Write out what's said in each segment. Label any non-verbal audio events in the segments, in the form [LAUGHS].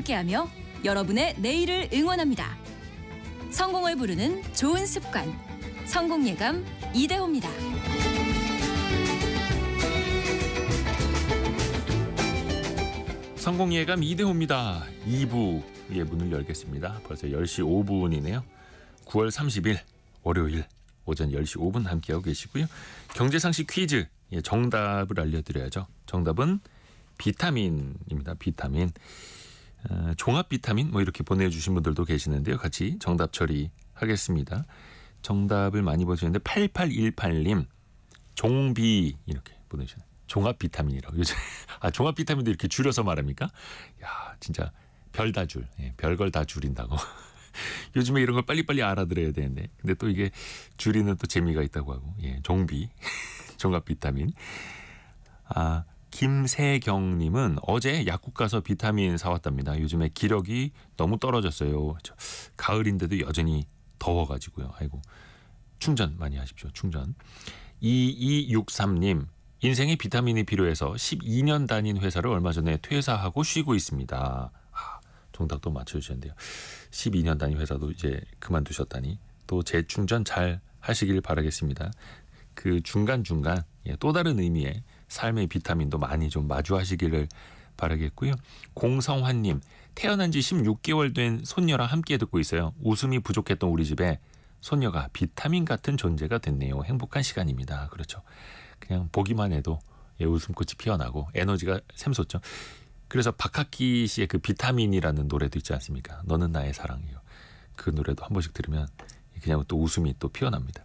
함께하며 여러분의 내일을 응원합니다. 성공을 부르는 좋은 습관, 성공예감 이대호입니다. 성공 예감 이대호입니다. 2부 의문을 열겠습니다. 벌써 10시 5분이네요. 9월 30일 월요일 오전 10시 5분 함께하고 계시고요. 경제상식 퀴즈 예, 정답을 알려드려야죠. 정답은 비타민입니다. 비타민. 어, 종합 비타민 뭐 이렇게 보내주신 분들도 계시는데요. 같이 정답 처리하겠습니다. 정답을 많이 보시는데 8818님 종비 이렇게 보내주셨네요. 종합 비타민이라고 요즘 [LAUGHS] 아 종합 비타민도 이렇게 줄여서 말합니까? 야 진짜 별다 줄, 예, 별걸 다 줄인다고. [LAUGHS] 요즘에 이런 걸 빨리빨리 알아들어야 되는데 근데 또 이게 줄이는 또 재미가 있다고 하고 예 종비 [LAUGHS] 종합 비타민 아 김세경님은 어제 약국 가서 비타민 사왔답니다. 요즘에 기력이 너무 떨어졌어요. 가을인데도 여전히 더워가지고요. 아이고 충전 많이 하십시오. 충전. 2263님 인생에 비타민이 필요해서 12년 다닌 회사를 얼마 전에 퇴사하고 쉬고 있습니다. 아, 정답도 맞춰주셨는데요. 12년 다닌 회사도 이제 그만두셨다니 또 재충전 잘 하시길 바라겠습니다. 그 중간중간 예, 또 다른 의미의 삶의 비타민도 많이 좀 마주하시기를 바라겠고요. 공성환님 태어난 지 16개월 된 손녀랑 함께 듣고 있어요. 웃음이 부족했던 우리 집에 손녀가 비타민 같은 존재가 됐네요. 행복한 시간입니다. 그렇죠. 그냥 보기만 해도 예, 웃음꽃이 피어나고 에너지가 샘솟죠. 그래서 박학기 씨의 그 비타민이라는 노래도 있지 않습니까? 너는 나의 사랑이요. 그 노래도 한 번씩 들으면 그냥 또 웃음이 또 피어납니다.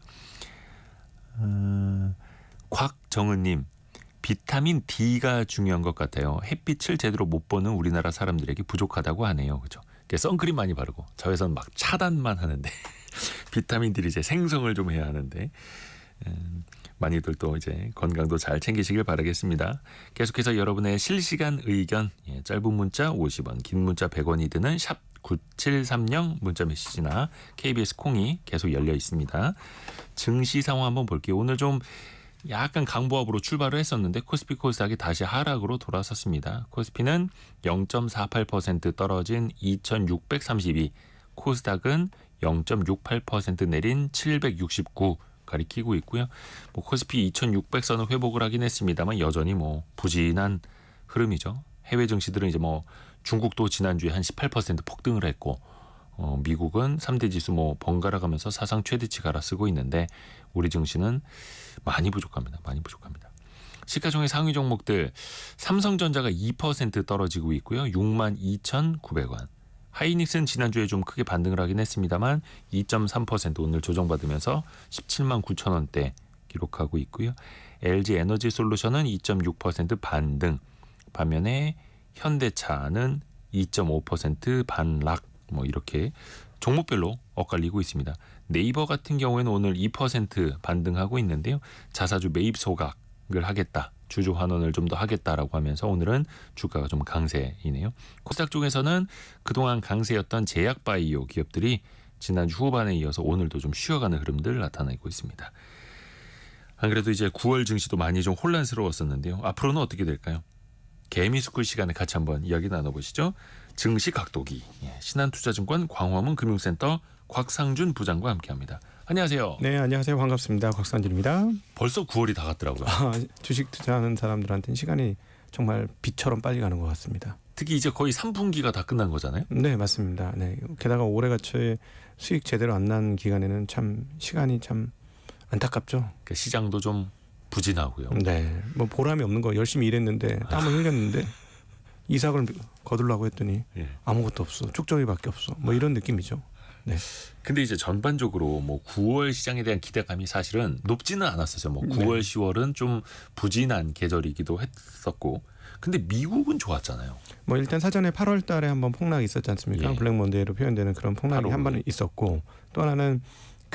음, 곽정은님 비타민 D가 중요한 것 같아요. 햇빛을 제대로 못 보는 우리나라 사람들에게 부족하다고 하네요. 그죠? 선크림 많이 바르고 자외선 막 차단만 하는데 [LAUGHS] 비타민 D를 이제 생성을 좀 해야 하는데 음, 많이들 또 이제 건강도 잘 챙기시길 바라겠습니다. 계속해서 여러분의 실시간 의견 예, 짧은 문자 50원 긴 문자 100원이 드는 샵 9730 문자 메시지나 KBS 콩이 계속 열려 있습니다. 증시 상황 한번 볼게요. 오늘 좀 약간 강보합으로 출발을 했었는데 코스피 코스닥이 다시 하락으로 돌아섰습니다. 코스피는 0.48% 떨어진 2632, 코스닥은 0.68% 내린 769 가리키고 있고요. 뭐 코스피 2600선은 회복을 하긴 했습니다만 여전히 뭐 부진한 흐름이죠. 해외 증시들은 이제 뭐 중국도 지난주에 한 18% 폭등을 했고 어, 미국은 3대 지수 뭐 번갈아 가면서 사상 최대치 갈아 쓰고 있는데 우리 증시는 많이 부족합니다. 많이 부족합니다. 시가총액 상위 종목들 삼성전자가 2% 떨어지고 있고요. 6 2,900원. 하이닉스는 지난주에 좀 크게 반등을 하긴 했습니다만 2.3% 오늘 조정받으면서 17만 9천 원대 기록하고 있고요. LG 에너지 솔루션은 2.6% 반등. 반면에 현대차는 2.5% 반락 뭐 이렇게 종목별로 엇갈리고 있습니다. 네이버 같은 경우에는 오늘 2% 반등하고 있는데요. 자사주 매입 소각을 하겠다. 주주 환원을 좀 더 하겠다라고 하면서 오늘은 주가가 좀 강세이네요. 코스닥 쪽에서는 그동안 강세였던 제약 바이오 기업들이 지난 후반에 이어서 오늘도 좀 쉬어가는 흐름들 나타내고 있습니다. 안 그래도 이제 9월 증시도 많이 좀 혼란스러웠었는데요. 앞으로는 어떻게 될까요? 개미스쿨 시간에 같이 한번 이야기 나눠보시죠. 증시 각도기 예, 신한투자증권 광화문 금융센터 곽상준 부장과 함께합니다. 안녕하세요. 네, 안녕하세요. 반갑습니다. 곽상준입니다. 벌써 9월이 다 갔더라고요. 아, 주식 투자하는 사람들한테는 시간이 정말 빛처럼 빨리 가는 것 같습니다. 특히 이제 거의 3분기가 다 끝난 거잖아요. 네, 맞습니다. 네, 게다가 올해같이 수익 제대로 안 난 기간에는 참 시간이 참 안타깝죠. 그러니까 시장도 좀 부진하고요. 네, 뭐 보람이 없는 거 열심히 일했는데 땀을 흘렸는데 [LAUGHS] 이삭을 거둘라고 했더니 예. 아무것도 없어 축적이밖에 없어 뭐 이런 느낌이죠. 네. 근데 이제 전반적으로 뭐 9월 시장에 대한 기대감이 사실은 높지는 않았었어요. 뭐 9월, 네. 10월은 좀 부진한 계절이기도 했었고. 근데 미국은 좋았잖아요. 뭐 일단 사전에 8월 달에 한번 폭락이 있었지 않습니까? 예. 블랙 먼데이로 표현되는 그런 폭락이 한 번 있었고 또 하나는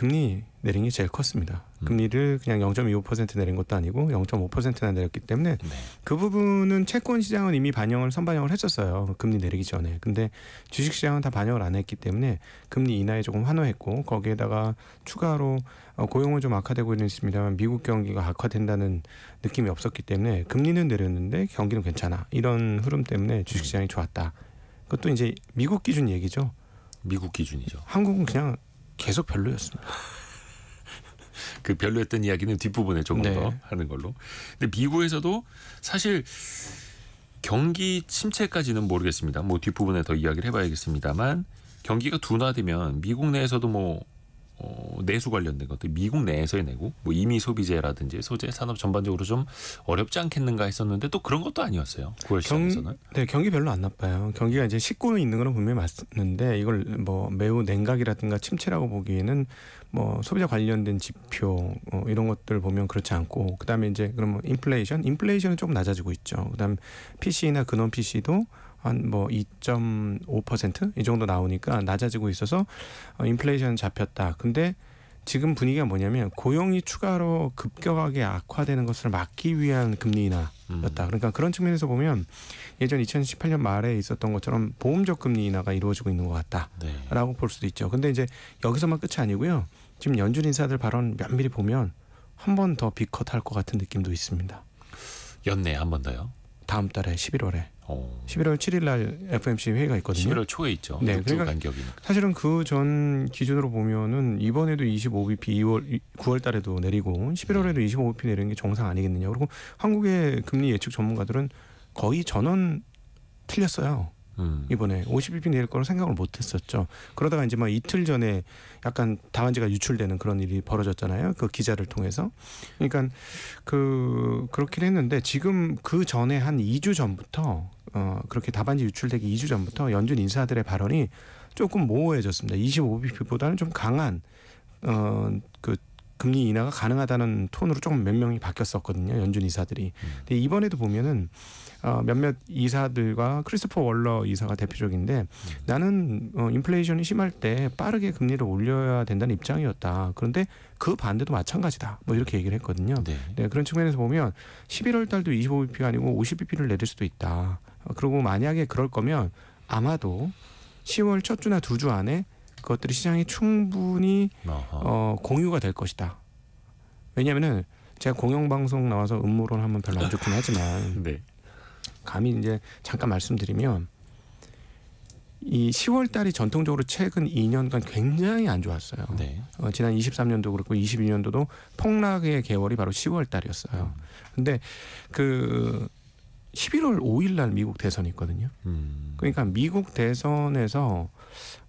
금리 내린 게 제일 컸습니다. 음. 금리를 그냥 0.25% 내린 것도 아니고 0.5%나 내렸기 때문에 네. 그 부분은 채권 시장은 이미 반영을 선반영을 했었어요. 금리 내리기 전에. 근데 주식 시장은 다 반영을 안 했기 때문에 금리 인하에 조금 환호했고 거기에다가 추가로 어, 고용은 좀 악화되고 있습니다만 미국 경기가 악화된다는 느낌이 없었기 때문에 금리는 내렸는데 경기는 괜찮아. 이런 흐름 때문에 주식 음. 시장이 좋았다. 그것도 이제 미국 기준 얘기죠. 미국 기준이죠. 한국은 그냥 계속 별로였습니다. [LAUGHS] 그 별로였던 이야기는 뒷부분에 조금 네. 더 하는 걸로. 근데 미국에서도 사실 경기 침체까지는 모르겠습니다. 뭐 뒷부분에 더 이야기를 해봐야겠습니다만 경기가 둔화되면 미국 내에서도 뭐 어, 내수 관련된 것들 미국 내에서의 내고 뭐 이미 소비재라든지 소재 산업 전반적으로 좀 어렵지 않겠는가 했었는데 또 그런 것도 아니었어요. 9월 시장에서는. 네, 경기 별로 안 나빠요. 경기가 이제 식구는 있는 거는 분명히 맞는데 이걸 뭐 매우 냉각이라든가 침체라고 보기에는 뭐 소비자 관련된 지표 어, 이런 것들 보면 그렇지 않고 그다음에 이제 그러면 인플레이션 인플레이션은 조금 낮아지고 있죠. 그다음 PC나 근원 PC도 한뭐 2.5%이 정도 나오니까 낮아지고 있어서 어, 인플레이션 잡혔다. 근데 지금 분위기가 뭐냐면 고용이 추가로 급격하게 악화되는 것을 막기 위한 금리 인하였다. 음. 그러니까 그런 측면에서 보면 예전 2018년 말에 있었던 것처럼 보험적 금리 인하가 이루어지고 있는 것 같다라고 네. 볼 수도 있죠. 근데 이제 여기서만 끝이 아니고요. 지금 연준 인사들 발언 면밀히 보면 한 번 더 비컷 할 것 같은 느낌도 있습니다. 연내 한 번 더요? 다음 달에 11월에. 어. 11월 7일 날 FMC 회의가 있거든요. 11월 초에 있죠. 네, 그 그러니까 간격이니까. 사실은 그 전 기준으로 보면은 이번에도 25bp 2월 9월 달에도 내리고 11월에도 네. 25bp 내리는 게 정상 아니겠느냐. 그리고 한국의 금리 예측 전문가들은 거의 전원 틀렸어요. 음. 이번에 5 0 p p 내릴 거를 생각을 못 했었죠. 그러다가 이제 막 이틀 전에 약간 다반지가 유출되는 그런 일이 벌어졌잖아요. 그 기자를 통해서. 그러니까 그 그렇긴 했는데 지금 그 전에 한 2주 전부터 어 그렇게 다반지 유출되기 2주 전부터 연준 인사들의 발언이 조금 모호해졌습니다. 25bp보다는 좀 강한 어그 금리 인하가 가능하다는 톤으로 조금 몇 명이 바뀌었었거든요. 연준 이사들이. 음. 근데 이번에도 보면은 어, 몇몇 이사들과 크리스퍼 월러 이사가 대표적인데 나는 어, 인플레이션이 심할 때 빠르게 금리를 올려야 된다는 입장이었다. 그런데 그 반대도 마찬가지다. 뭐 이렇게 얘기를 했거든요. 네. 네 그런 측면에서 보면 11월 달도 25bp가 아니고 50bp를 내릴 수도 있다. 어, 그리고 만약에 그럴 거면 아마도 10월 첫 주나 두 주 안에 그것들이 시장에 충분히 어, 공유가 될 것이다. 왜냐하면은 제가 공영방송 나와서 음모론 하면 별로 안 좋긴 하지만 [LAUGHS] 네. 감히 이제 잠깐 말씀드리면 이 10월 달이 전통적으로 최근 2년간 굉장히 안 좋았어요. 네. 어, 지난 23년도 그렇고 22년도도 폭락의 개월이 바로 10월 달이었어요. 음. 근데 그 11월 5일 날 미국 대선이 있거든요. 음. 그러니까 미국 대선에서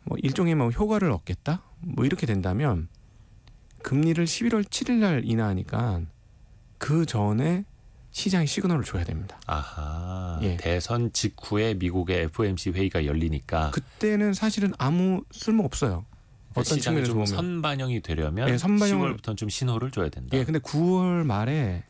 뭐 일종의 뭐 효과를 얻겠다? 뭐 이렇게 된다면 금리를 11월 7일 날 인하하니까 그 전에 시장에 시그널을 줘야 됩니다. 아하. 예. 대선 직후에 미국의 FOMC 회의가 열리니까 그때는 사실은 아무 쓸모 없어요. 그 어떤 측면에서 보면 선반영이 되려면 예, 선반영을, 10월부터는 좀 신호를 줘야 된다. 예, 근데 9월 말에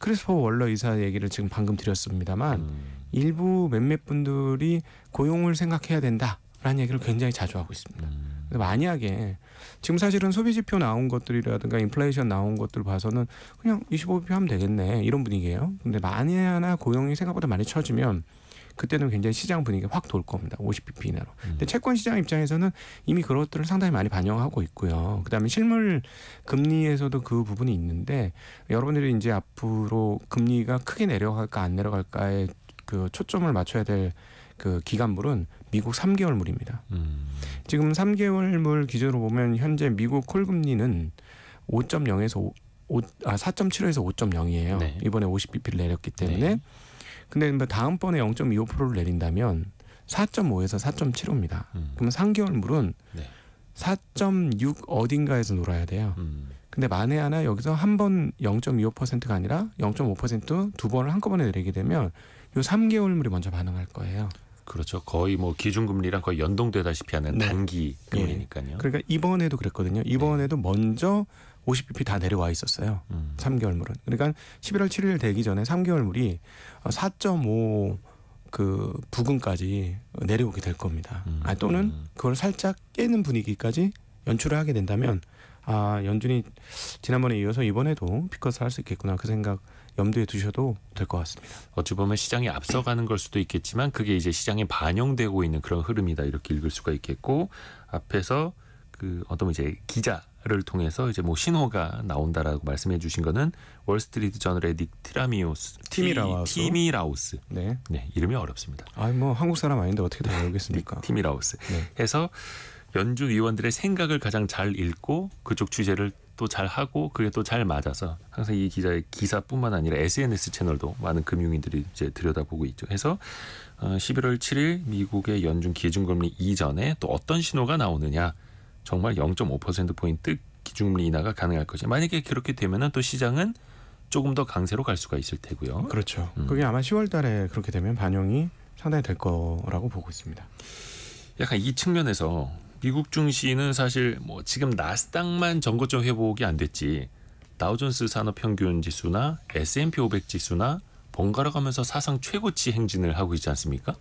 크리스퍼 월러 이사 얘기를 지금 방금 드렸습니다만 음. 일부 몇몇 분들이 고용을 생각해야 된다라는 얘기를 네. 굉장히 자주 하고 있습니다. 음. 만약에 지금 사실은 소비 지표 나온 것들이라든가 인플레이션 나온 것들 봐서는 그냥 25표 하면 되겠네 이런 분위기예요. 근데 만에 하나 고용이 생각보다 많이 처지면 그때는 굉장히 시장 분위기가 확 돌 겁니다. 50bp 이내로. 음. 근데 채권 시장 입장에서는 이미 그것들을 상당히 많이 반영하고 있고요. 그다음에 실물 금리에서도 그 부분이 있는데 여러분들이 이제 앞으로 금리가 크게 내려갈까 안 내려갈까에 그 초점을 맞춰야 될그 기간물은 미국 3개월 물입니다. 음. 지금 3개월 물 기준으로 보면 현재 미국 콜 금리는 5.0에서 5, 아 4.7에서 5.0이에요. 네. 이번에 50bp를 내렸기 때문에. 네. 근데 뭐 다음번에 0.25%를 내린다면 4.5에서 4.75입니다. 음. 그러면 3개월 물은 네. 4.6 어딘가에서 놀아야 돼요. 음. 근데 만에 하나 여기서 한 번 0.25%가 아니라 0.5%두 번을 한꺼번에 내리게 되면 요 3개월 물이 먼저 반응할 거예요. 그렇죠. 거의 뭐 기준금리랑 거의 연동되다시피 하는 네. 단기 예. 금리니까요. 예. 그러니까 이번에도 그랬거든요. 네. 이번에도 네. 먼저 50bp 다 내려와 있었어요. 음. 3개월물은. 그러니까 11월 7일 되기 전에 3개월물이 4.5 그 부근까지 내려오게 될 겁니다. 음. 아, 또는 음. 그걸 살짝 깨는 분위기까지 연출을 하게 된다면 아 연준이 지난번에 이어서 이번에도 피커스 할수 있겠구나 그 생각 염두에 두셔도 될 것 같습니다. 어찌 보면 시장이 앞서가는 걸 수도 있겠지만 그게 이제 시장에 반영되고 있는 그런 흐름이다 이렇게 읽을 수가 있겠고 앞에서 그 어떤 이제 기자 를 통해서 이제 뭐 신호가 나온다라고 말씀해 주신 거는 월스트리트 저널의 닉 티라미오스 티미라우스 티미라우스 네. 네 이름이 어렵습니다. 아뭐 한국 사람 아닌데 어떻게 다 네, 외우겠습니까? 티미라우스 네. 해서 연준 위원들의 생각을 가장 잘 읽고 그쪽 취재를 또 잘하고 그게 또 잘 맞아서 항상 이 기자의 기사뿐만 아니라 SNS 채널도 많은 금융인들이 이제 들여다보고 있죠. 해서 11월 7일 미국의 연준 기준금리 이전에 또 어떤 신호가 나오느냐 정말 0.5%포인트 기준금리 인하가 가능할 것이 만약에 그렇게 되면은 또 시장은 조금 더 강세로 갈 수가 있을 테고요. 그렇죠. 음. 그게 아마 10월 달에 그렇게 되면 반영이 상당히 될 거라고 보고 있습니다. 약간 이 측면에서 미국 증시는 사실 뭐 지금 나스닥만 전거적 회복이 안 됐지 다우존스 산업 평균 지수나 S&P 500 지수나 번갈아 가면서 사상 최고치 행진을 하고 있지 않습니까?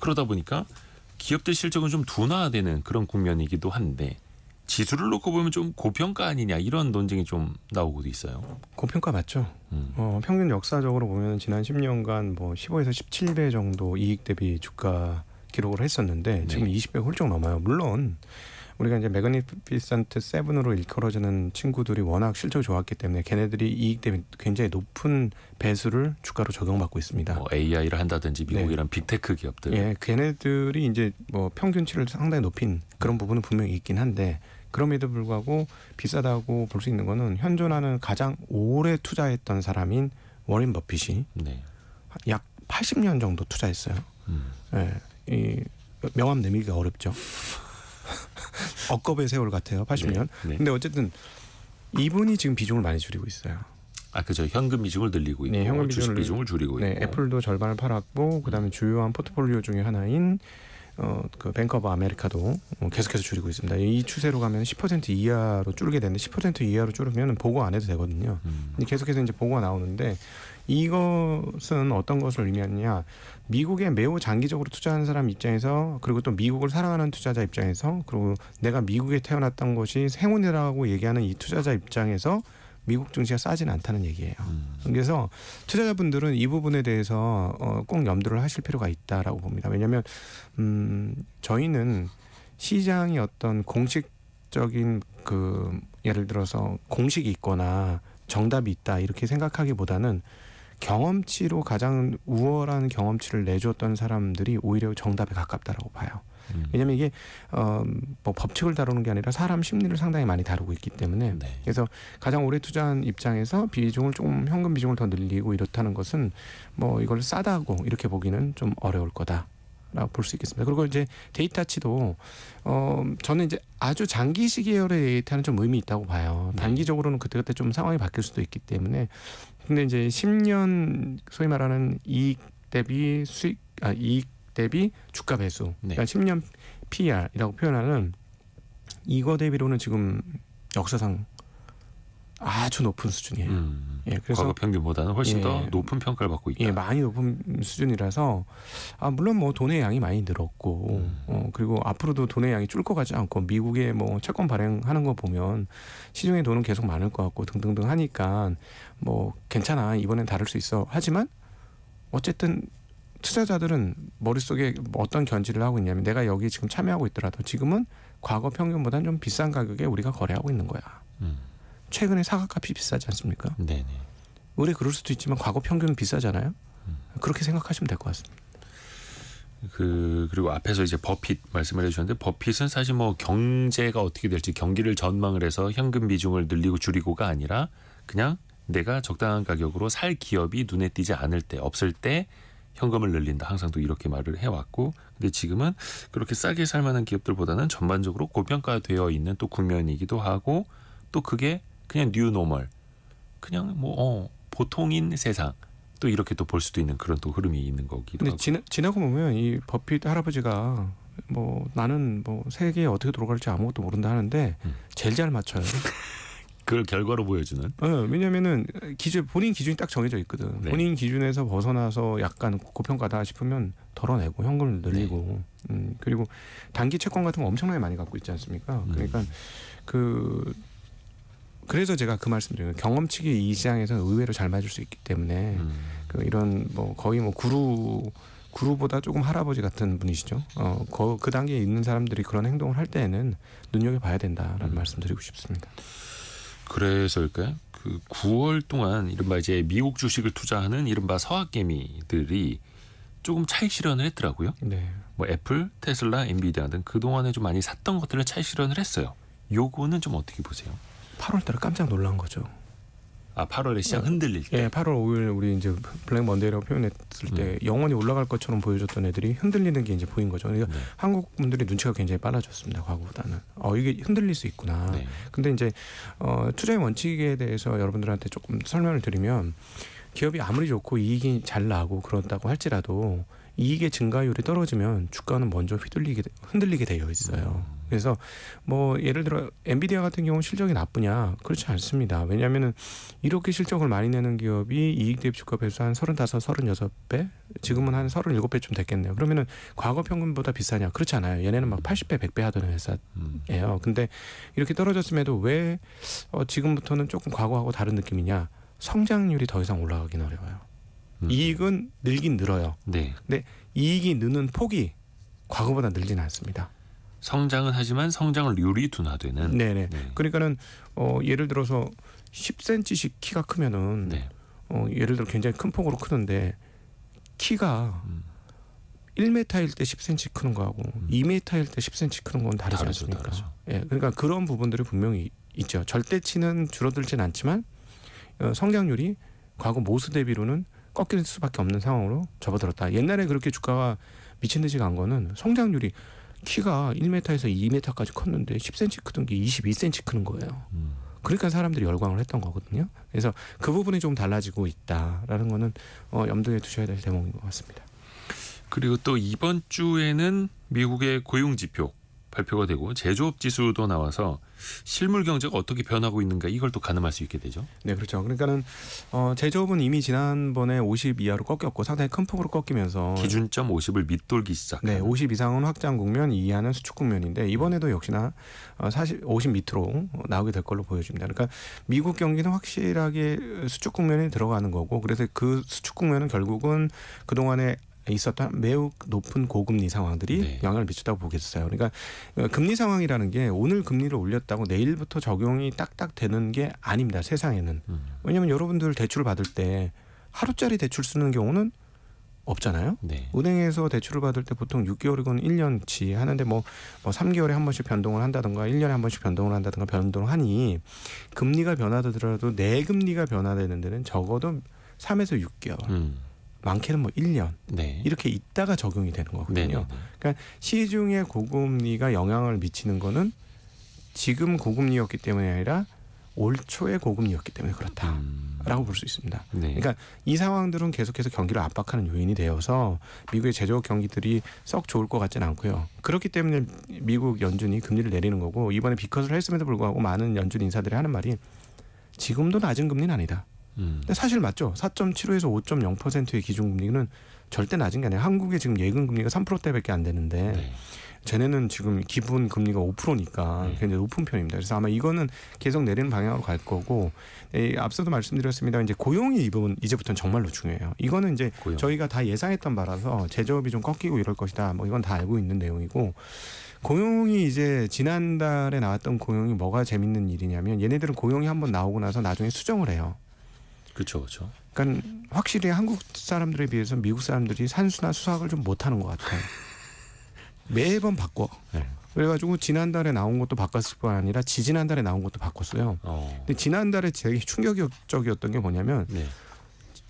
그러다 보니까 기업들 실적은 좀 둔화되는 그런 국면이기도 한데 지수를 놓고 보면 좀 고평가 아니냐 이런 논쟁이 좀 나오고도 있어요. 고평가 맞죠. 음. 어, 평균 역사적으로 보면 지난 10년간 뭐 15에서 17배 정도 이익 대비 주가 기록을 했었는데 네. 지금 네. 20배 훌쩍 넘어요. 물론 우리가 이제 매그니피센트 세븐으로 일컬어지는 친구들이 워낙 실적이 좋았기 때문에 걔네들이 이익 대비 굉장히 높은 배수를 주가로 적용받고 있습니다. 뭐 AI를 한다든지 미국 네. 이런 빅테크 기업들. 예, 걔네들이 이제 뭐 평균치를 상당히 높인 그런 부분은 분명히 있긴 한데 그럼에도 불구하고 비싸다고 볼 수 있는 거는 현존하는 가장 오래 투자했던 사람인 워린 버핏이 네. 약 80년 정도 투자했어요. 음. 예. 이 명함 내밀기가 어렵죠. [LAUGHS] 억겁의 세월 같아요. 80년. 네, 네. 근데 어쨌든 이분이 지금 비중을 많이 줄이고 있어요. 아 그죠 현금 비중을 늘리고 있고 네, 현금 비중을, 비중을 줄이고 네, 있고 애플도 절반을 팔았고 그다음에 주요한 포트폴리오 중의 하나인 어그 뱅크 오브 아메리카도 계속해서 줄이고 있습니다. 이 추세로 가면 10% 이하로 줄게 되는데 10% 이하로 줄으면 보고 안 해도 되거든요. 음. 근데 계속해서 이제 보고가 나오는데 이것은 어떤 것을 의미하느냐 미국에 매우 장기적으로 투자하는 사람 입장에서 그리고 또 미국을 사랑하는 투자자 입장에서 그리고 내가 미국에 태어났던 것이 행운이라고 얘기하는 이 투자자 입장에서 미국 증시가 싸진 않다는 얘기예요. 음. 그래서 투자자분들은 이 부분에 대해서 어, 꼭 염두를 하실 필요가 있다라고 봅니다. 왜냐하면 음, 저희는 시장이 어떤 공식적인 그 예를 들어서 공식이 있거나 정답이 있다 이렇게 생각하기보다는 경험치로 가장 우월한 경험치를 내줬던 사람들이 오히려 정답에 가깝다라고 봐요. 음. 왜냐하면 이게 어, 뭐 법칙을 다루는 게 아니라 사람 심리를 상당히 많이 다루고 있기 때문에 네. 그래서 가장 오래 투자한 입장에서 비중을 조금 현금 비중을 더 늘리고 이렇다는 것은 뭐 이걸 싸다고 이렇게 보기는 좀 어려울 거다. 라고 볼 수 있겠습니다. 그리고 이제 데이터치도 어 저는 이제 아주 장기시 계열의 데이터는 좀 의미 있다고 봐요. 네. 단기적으로는 그때그때 좀 상황이 바뀔 수도 있기 때문에 근데 이제 10년 소위 말하는 이익 대비 수익 아 이익 대비 주가 배수 네. 그러니까 10년 PR이라고 표현하는 이거 대비로는 지금 역사상 아주 높은 수준이에요. 음, 예, 그래서 과거 평균보다는 훨씬 예, 더 높은 평가를 받고 있다. 예, 많이 높은 수준이라서 아 물론 뭐 돈의 양이 많이 늘었고 음. 어, 그리고 앞으로도 돈의 양이 줄 것 같지 않고 미국의 뭐 채권 발행하는 거 보면 시중에 돈은 계속 많을 것 같고 등등등 하니까 뭐 괜찮아 이번엔 다를 수 있어. 하지만 어쨌든 투자자들은 머릿속에 어떤 견지를 하고 있냐면 내가 여기 지금 참여하고 있더라도 지금은 과거 평균보다는 좀 비싼 가격에 우리가 거래하고 있는 거야. 음. 최근에 사과값이 비싸지 않습니까? 네네. 올해 그럴 수도 있지만 과거 평균 비싸잖아요. 음. 그렇게 생각하시면 될 것 같습니다. 그 그리고 앞에서 이제 버핏 말씀을 해주셨는데 버핏은 사실 뭐 경제가 어떻게 될지 경기를 전망을 해서 현금 비중을 늘리고 줄이고가 아니라 그냥 내가 적당한 가격으로 살 기업이 눈에 띄지 않을 때 없을 때 현금을 늘린다 항상 또 이렇게 말을 해왔고 근데 지금은 그렇게 싸게 살 만한 기업들보다는 전반적으로 고평가되어 있는 또 국면이기도 하고 또 그게 그냥 뉴 노멀 그냥 뭐 어, 보통인 세상 또 이렇게 또 볼 수도 있는 그런 또 흐름이 있는 거기도 근데 하고. 지나, 지나고 보면 이 버핏 할아버지가 뭐 나는 뭐 세계 어떻게 돌아갈지 아무것도 모른다 하는데 음. 제일 잘 맞춰요. [LAUGHS] 그걸 결과로 보여주는. 네, 왜냐면은 기준 본인 기준이 딱 정해져 있거든. 네. 본인 기준에서 벗어나서 약간 고평가다 싶으면 덜어내고 현금을 네. 늘리고, 네. 음, 그리고 단기 채권 같은 거 엄청나게 많이 갖고 있지 않습니까? 음. 그러니까 음. 그 그래서 제가 그 말씀드리는 경험치기 이 시장에서는 의외로 잘 맞을 수 있기 때문에 음. 그 이런 뭐 거의 뭐 구루 구루보다 조금 할아버지 같은 분이시죠. 어, 거, 그 단계에 있는 사람들이 그런 행동을 할 때에는 눈여겨봐야 된다라는 음. 말씀 드리고 싶습니다. 그래서일까요? 그 9월 동안 이른바 이제 미국 주식을 투자하는 이른바 서학개미들이 조금 차익 실현을 했더라고요. 네. 뭐 애플, 테슬라, 엔비디아 등 그동안에 좀 많이 샀던 것들을 차익 실현을 했어요. 요거는 좀 어떻게 보세요? 8월달에 깜짝 놀란 거죠. 아 8월에 시장 흔들릴 때. 예, 8월 5일 우리 이제 블랙 먼데이라고 표현했을 때 음. 영원히 올라갈 것처럼 보여줬던 애들이 흔들리는 게 이제 보인 거죠. 그러니까 네. 한국 분들이 눈치가 굉장히 빨라졌습니다. 과거보다는. 어 이게 흔들릴 수 있구나. 네. 근데 이제 어, 투자의 원칙에 대해서 여러분들한테 조금 설명을 드리면 기업이 아무리 좋고 이익이 잘 나고 그렇다고 할지라도 이익의 증가율이 떨어지면 주가는 먼저 휘둘리게 흔들리게 되어 있어요. 음. 그래서 뭐 예를 들어 엔비디아 같은 경우 실적이 나쁘냐 그렇지 않습니다. 왜냐하면은 이렇게 실적을 많이 내는 기업이 이익 대비 주가 배수 한 서른다섯 서른여섯 배 지금은 한 서른일곱 배쯤 됐겠네요. 그러면은 과거 평균보다 비싸냐 그렇지 않아요. 얘네는 막 팔십 배백 배 하던 회사예요. 음. 근데 이렇게 떨어졌음에도 왜 어, 지금부터는 조금 과거하고 다른 느낌이냐? 성장률이 더 이상 올라가긴 어려워요. 음. 이익은 늘긴 늘어요. 네. 근데 이익이 느는 폭이 과거보다 늘지는 않습니다. 성장은 하지만 성장률이 을 둔화되는. 네네. 네. 그러니까는 어, 예를 들어서 10cm씩 키가 크면은 네. 어, 예를 들어 굉장히 큰 폭으로 크는데 키가 음. 1m일 때 10cm 크는 거하고 음. 2m일 때 10cm 크는 건 다르지 다르죠, 않습니까? 다르죠. 예, 그러니까 그런 부분들이 분명히 있죠. 절대치는 줄어들진 않지만 어, 성장률이 과거 모수 대비로는 꺾일 수밖에 없는 상황으로 접어들었다. 옛날에 그렇게 주가가 미친 듯이 간 거는 성장률이 키가 1m에서 2m까지 컸는데 10cm 크던 게 22cm 크는 거예요. 음. 그러니까 사람들이 열광을 했던 거거든요. 그래서 그 부분이 좀 달라지고 있다라는 거는 어, 염두에 두셔야 될 대목인 것 같습니다. 그리고 또 이번 주에는 미국의 고용 지표 발표가 되고 제조업 지수도 나와서 실물 경제가 어떻게 변하고 있는가 이걸 또 가늠할 수 있게 되죠. 네, 그렇죠. 그러니까는 어, 제조업은 이미 지난번에 50 이하로 꺾였고 상당히 큰 폭으로 꺾이면서 기준점 50을 밑돌기 시작. 네, 50 이상은 확장 국면, 이하는 수축 국면인데 이번에도 역시나 40, 어, 50 밑으로 나오게 될 걸로 보여집니다. 그러니까 미국 경기는 확실하게 수축 국면에 들어가는 거고 그래서 그 수축 국면은 결국은 그 동안에 있었던 매우 높은 고금리 상황들이 네. 영향을 미쳤다고 보겠어요. 그러니까 어, 금리 상황이라는 게 오늘 금리를 올렸다고 내일부터 적용이 딱딱 되는 게 아닙니다. 세상에는. 음. 왜냐하면 여러분들 대출을 받을 때 하루짜리 대출 쓰는 경우는 없잖아요. 네. 은행에서 대출을 받을 때 보통 6개월이건 1년치 하는데 뭐, 뭐 3개월에 한 번씩 변동을 한다든가 1년에 한 번씩 변동을 한다든가 변동하니 을 금리가 변하더라도 내 금리가 변화되는 데는 적어도 3에서 6개월. 음. 많게는 뭐 1년 네. 이렇게 있다가 적용이 되는 거거든요. 네네. 네, 네. 그러니까 시중의 고금리가 영향을 미치는 거는 지금 고금리였기 때문이 아니라 올 초에 고금리였기 때문에 그렇다라고 음. 볼수 있습니다. 네. 그러니까 이 상황들은 계속해서 경기를 압박하는 요인이 되어서 미국의 제조업 경기들이 썩 좋을 것 같지는 않고요. 그렇기 때문에 미국 연준이 금리를 내리는 거고 이번에 비컷을 했음에도 불구하고 많은 연준 인사들이 하는 말이 지금도 낮은 금리는 아니다. 음. 근데 사실 맞죠. 4.75에서 5.0%의 기준금리는 절대 낮은 게 아니라 한국의 지금 예금 금리가 3%대밖에 안 되는데 네. 쟤네는 지금 기본 금리가 5%니까 굉장히 높은 편입니다. 그래서 아마 이거는 계속 내리는 방향으로 갈 거고 에, 앞서도 말씀드렸습니다. 이제 고용이 이번 이제부터는 정말로 중요해요. 이거는 이제 고용. 저희가 다 예상했던 바라서 제조업이 좀 꺾이고 이럴 것이다. 뭐 이건 다 알고 있는 내용이고 고용이 이제 지난달에 나왔던 고용이 뭐가 재밌는 일이냐면 얘네들은 고용이 한번 나오고 나서 나중에 수정을 해요. 그렇죠, 그렇죠. 그러니까 확실히 한국 사람들에 비해서 미국 사람들이 산수나 수학을 좀 못하는 것 같아요. [LAUGHS] 매번 바꿔. 네. 그래가지고 지난달에 나온 것도 바꿨을 뿐 아니라 지지난달에 나온 것도 바꿨어요. 어. 근데 지난달에 제게 충격적이었던 게 뭐냐면 네.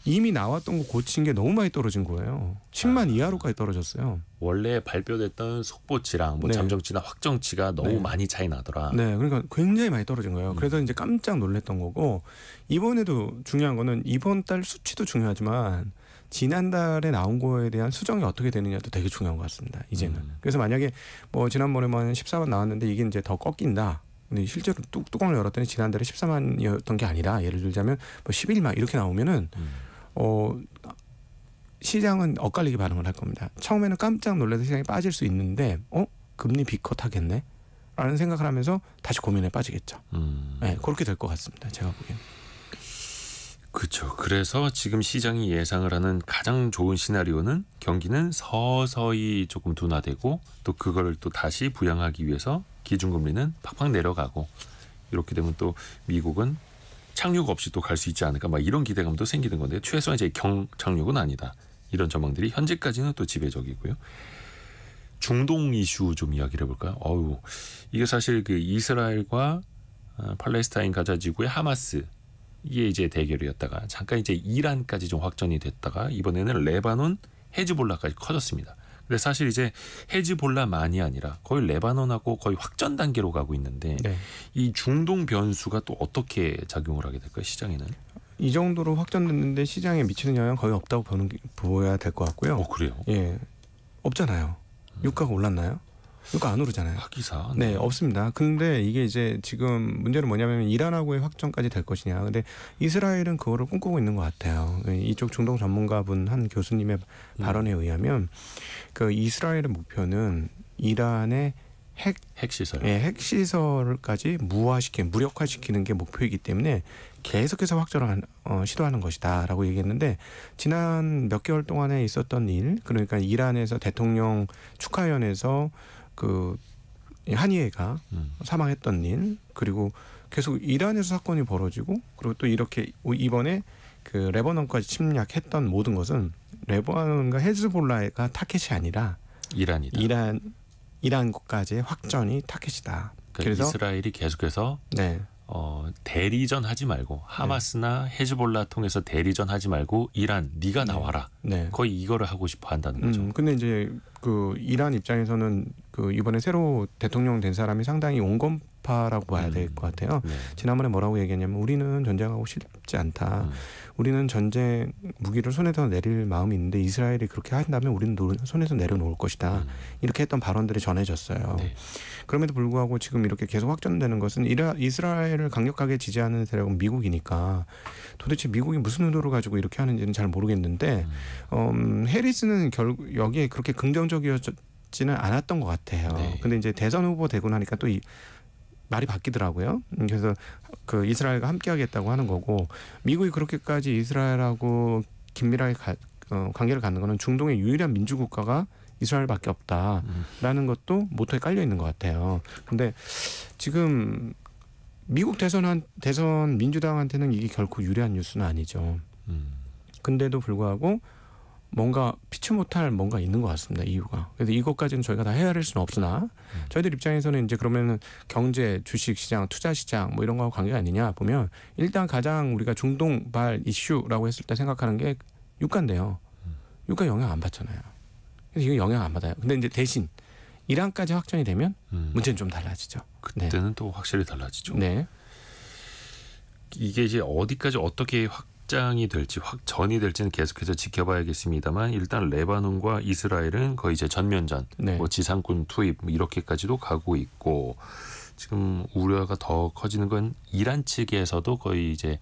이미 나왔던 거 고친 게 너무 많이 떨어진 거예요. 10만 아. 이하로까지 떨어졌어요. 원래 발표됐던 속보치랑 뭐 네. 잠정치나 확정치가 너무 네. 많이 차이 나더라. 네, 그러니까 굉장히 많이 떨어진 거예요. 음. 그래서 음. 이제 깜짝 놀랐던 거고 이번에도 중요한 거는 이번 달 수치도 중요하지만 지난달에 나온 거에 대한 수정이 어떻게 되느냐도 되게 중요한 것 같습니다. 이제는. 음. 그래서 만약에 뭐 지난번에만 14만 나왔는데 이게 이제 더 꺾인다. 근데 실제로 뚜, 껑을 열었더니 지난달에 14만이었던 게 아니라 예를 들자면 뭐 11만 이렇게 나오면은 음. 어, 시장은 엇갈리게 반응을 할 겁니다. 처음에는 깜짝 놀라서 시장이 빠질 수 있는데 어 금리 비컷 하겠네 라는 생각을 하면서 다시 고민에 빠지겠죠. 음. 네, 그렇게 될 것 같습니다. 제가 보기엔. 그렇죠. 그래서 지금 시장이 예상을 하는 가장 좋은 시나리오는 경기는 서서히 조금 둔화되고 또 그걸 또 다시 부양하기 위해서 기준금리는 팍팍 내려가고 이렇게 되면 또 미국은 착륙 없이 또 갈 수 있지 않을까 막 이런 기대감도 생기는 건데 최소한 이제 경착륙은 아니다. 이런 전망들이 현재까지는 또 지배적이고요. 중동 이슈 좀 이야기를 해볼까요? 어우 이게 사실 그 이스라엘과 아, 팔레스타인 가자 지구의 하마스 이게 이제 대결이었다가 잠깐 이제 이란까지 좀 확전이 됐다가 이번에는 레바논 헤즈볼라까지 커졌습니다. 근데 사실 이제 헤지볼라만이 아니라 거의 레바논하고 거의 확전 단계로 가고 있는데 네. 이 중동 변수가 또 어떻게 작용을 하게 될까요? 시장에는? 이 정도로 확전됐는데 시장에 미치는 영향 거의 없다고 보는 보여야 될 것 같고요. 어, 그래요? 예, 없잖아요. 음. 유가가 올랐나요? 그러니까 안 오르잖아요. 하기사. 네. 네. 없습니다. 근데 이게 이제 지금 문제는 뭐냐면 이란하고의 확정까지 될 것이냐. 근데 이스라엘은 그거를 꿈꾸고 있는 것 같아요. 예, 이쪽 중동 전문가분 한 교수님의 음. 발언에 의하면 그 이스라엘의 목표는 이란의 핵, 핵시설. 예, 핵시설까지 무화시키 무력화시키는 게 목표이기 때문에 계속해서 확전을 한, 어, 시도하는 것이다 라고 얘기했는데 지난 몇 개월 동안에 있었던 일, 그러니까 이란에서 대통령 축하위원회에서 그한의예가 음. 사망했던 일 그리고 계속 이란에서 사건이 벌어지고 그리고 또 이렇게 이번에 그 레바논까지 침략했던 모든 것은 레바논과 헤즈볼라가 타켓이 아니라 이란이다. 이란 이란까지의 확전이 타켓이다. 그러니까 그래서 이스라엘이 계속해서 네. 어, 대리전 하지 말고 하마스나 네. 헤즈볼라 통해서 대리전 하지 말고 이란 네가 네. 나와라. 네. 거의 이거를 하고 싶어 한다는 음, 거죠. 음, 근데 이제 그 이란 입장에서는 그 이번에 새로 대통령 된 사람이 상당히 온건파라고 봐야 음. 될것 같아요. 네. 지난번에 뭐라고 얘기했냐면 우리는 전쟁하고 싶지 않다. 음. 우리는 전쟁 무기를 손에서 내릴 마음이 있는데 이스라엘이 그렇게 한다면 우리는 손에서 내려놓을 것이다. 음. 이렇게 했던 발언들이 전해졌어요. 네. 그럼에도 불구하고 지금 이렇게 계속 확전되는 것은 이스라엘을 강력하게 지지하는 세력은 미국이니까 도대체 미국이 무슨 의도를 가지고 이렇게 하는지는 잘 모르겠는데 음. 음 해리스는 결 여기에 그렇게 긍정적이었 어렵지는 않았던 것 같아요. 네. 근데 이제 대선 후보 되고 나니까 또 이, 말이 바뀌더라고요. 음, 그래서 그 이스라엘과 함께하겠다고 하는 거고 미국이 그렇게까지 이스라엘하고 긴밀하게 가, 어, 관계를 갖는 거는 중동의 유일한 민주국가가 이스라엘밖에 없다라는 음. 것도 모토에 깔려 있는 것 같아요. 근데 지금 미국 대선한 대선 민주당한테는 이게 결코 유리한 뉴스는 아니죠. 음. 근데도 불구하고 뭔가 피치 못할 뭔가 있는 것 같습니다. 이유가. 그래서 이것까지는 저희가 다 헤아릴 수는 없으나 음. 저희들 입장에서는 이제 그러면은 경제, 주식 시장, 투자 시장 뭐 이런 거하고 관계가 아니냐 보면 일단 가장 우리가 중동발 이슈라고 했을 때 생각하는 게 유가인데요. 음. 유가 영향 안 받잖아요. 그래서 이거 영향 안 받아요. 근데 이제 대신 이란까지 확전이 되면 음. 문제는 좀 달라지죠. 그때는 네. 또 확실히 달라지죠. 네. 네. 이게 이제 어디까지 어떻게 확 확장이 될지 확전이 될지는 계속해서 지켜봐야겠습니다만 일단 레바논과 이스라엘은 거의 이제 전면전, 네. 뭐 지상군 투입 뭐 이렇게까지도 가고 있고 지금 우려가 더 커지는 건 이란 측에서도 거의 이제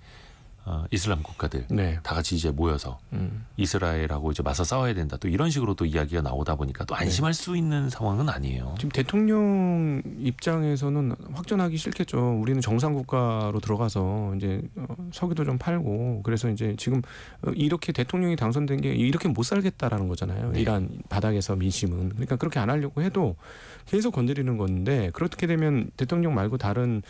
아, 이슬람 국가들 네. 다 같이 이제 모여서 음. 이스라엘하고 이제 맞서 싸워야 된다. 또 이런 식으로 또 이야기가 나오다 보니까 또 안심할 네. 수 있는 상황은 아니에요. 지금 대통령 입장에서는 확전하기 싫겠죠. 우리는 정상 국가로 들어가서 이제 어, 석유도 좀 팔고 그래서 이제 지금 어, 이렇게 대통령이 당선된 게 이렇게 못 살겠다라는 거잖아요. 네. 이란 바닥에서 민심은 그러니까 그렇게 안 하려고 해도 계속 건드리는 건데 그렇게 되면 대통령 말고 다른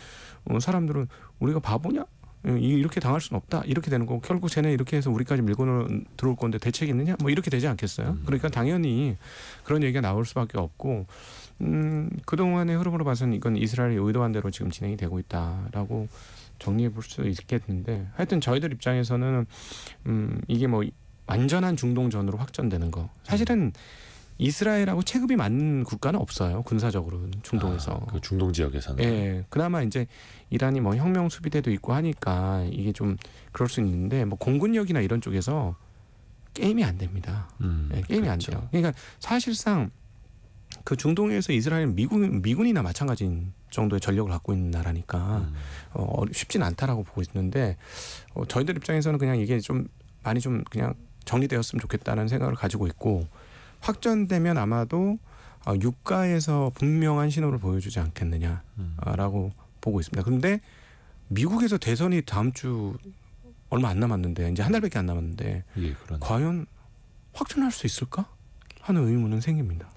어, 사람들은 우리가 바보냐? 음, 이렇게 당할 수는 없다. 이렇게 되는 거고 결국 쟤네 이렇게 해서 우리까지 밀고 들어올 건데 대책이 있느냐? 뭐 이렇게 되지 않겠어요? 음. 그러니까 당연히 그런 얘기가 나올 수밖에 없고 음, 그동안의 흐름으로 봐서는 이건 이스라엘이 의도한 대로 지금 진행이 되고 있다라고 정리해 볼수도 있겠는데 하여튼 저희들 입장에서는 음, 이게 뭐 완전한 중동전으로 확전되는 거 사실은 음. 이스라엘하고 체급이 맞는 국가는 없어요. 군사적으로는 중동에서. 아, 그 중동 지역에서는. 예. 그나마 이제 이란이 뭐 혁명 수비대도 있고 하니까 이게 좀 그럴 수 있는데 뭐 공군력이나 이런 쪽에서 게임이 안 됩니다. 음, 예, 게임이 그렇죠. 안 돼요. 그렇죠. 그러니까 사실상 그 중동에서 이스라엘은 미군 미군이나 마찬가지인 정도의 전력을 갖고 있는 나라니까 음. 어, 쉽진 않다라고 보고 있는데 어, 저희들 입장에서는 그냥 이게 좀 많이 좀 그냥 정리되었으면 좋겠다는 생각을 가지고 있고 확전되면 아마도 어, 유가에서 분명한 신호를 보여주지 않겠느냐라고 음. 보고 있습니다. 그런데 미국에서 대선이 다음 주 얼마 안 남았는데 이제 한 달밖에 안 남았는데 예, 과연 확전할 수 있을까 하는 의문은 생깁니다.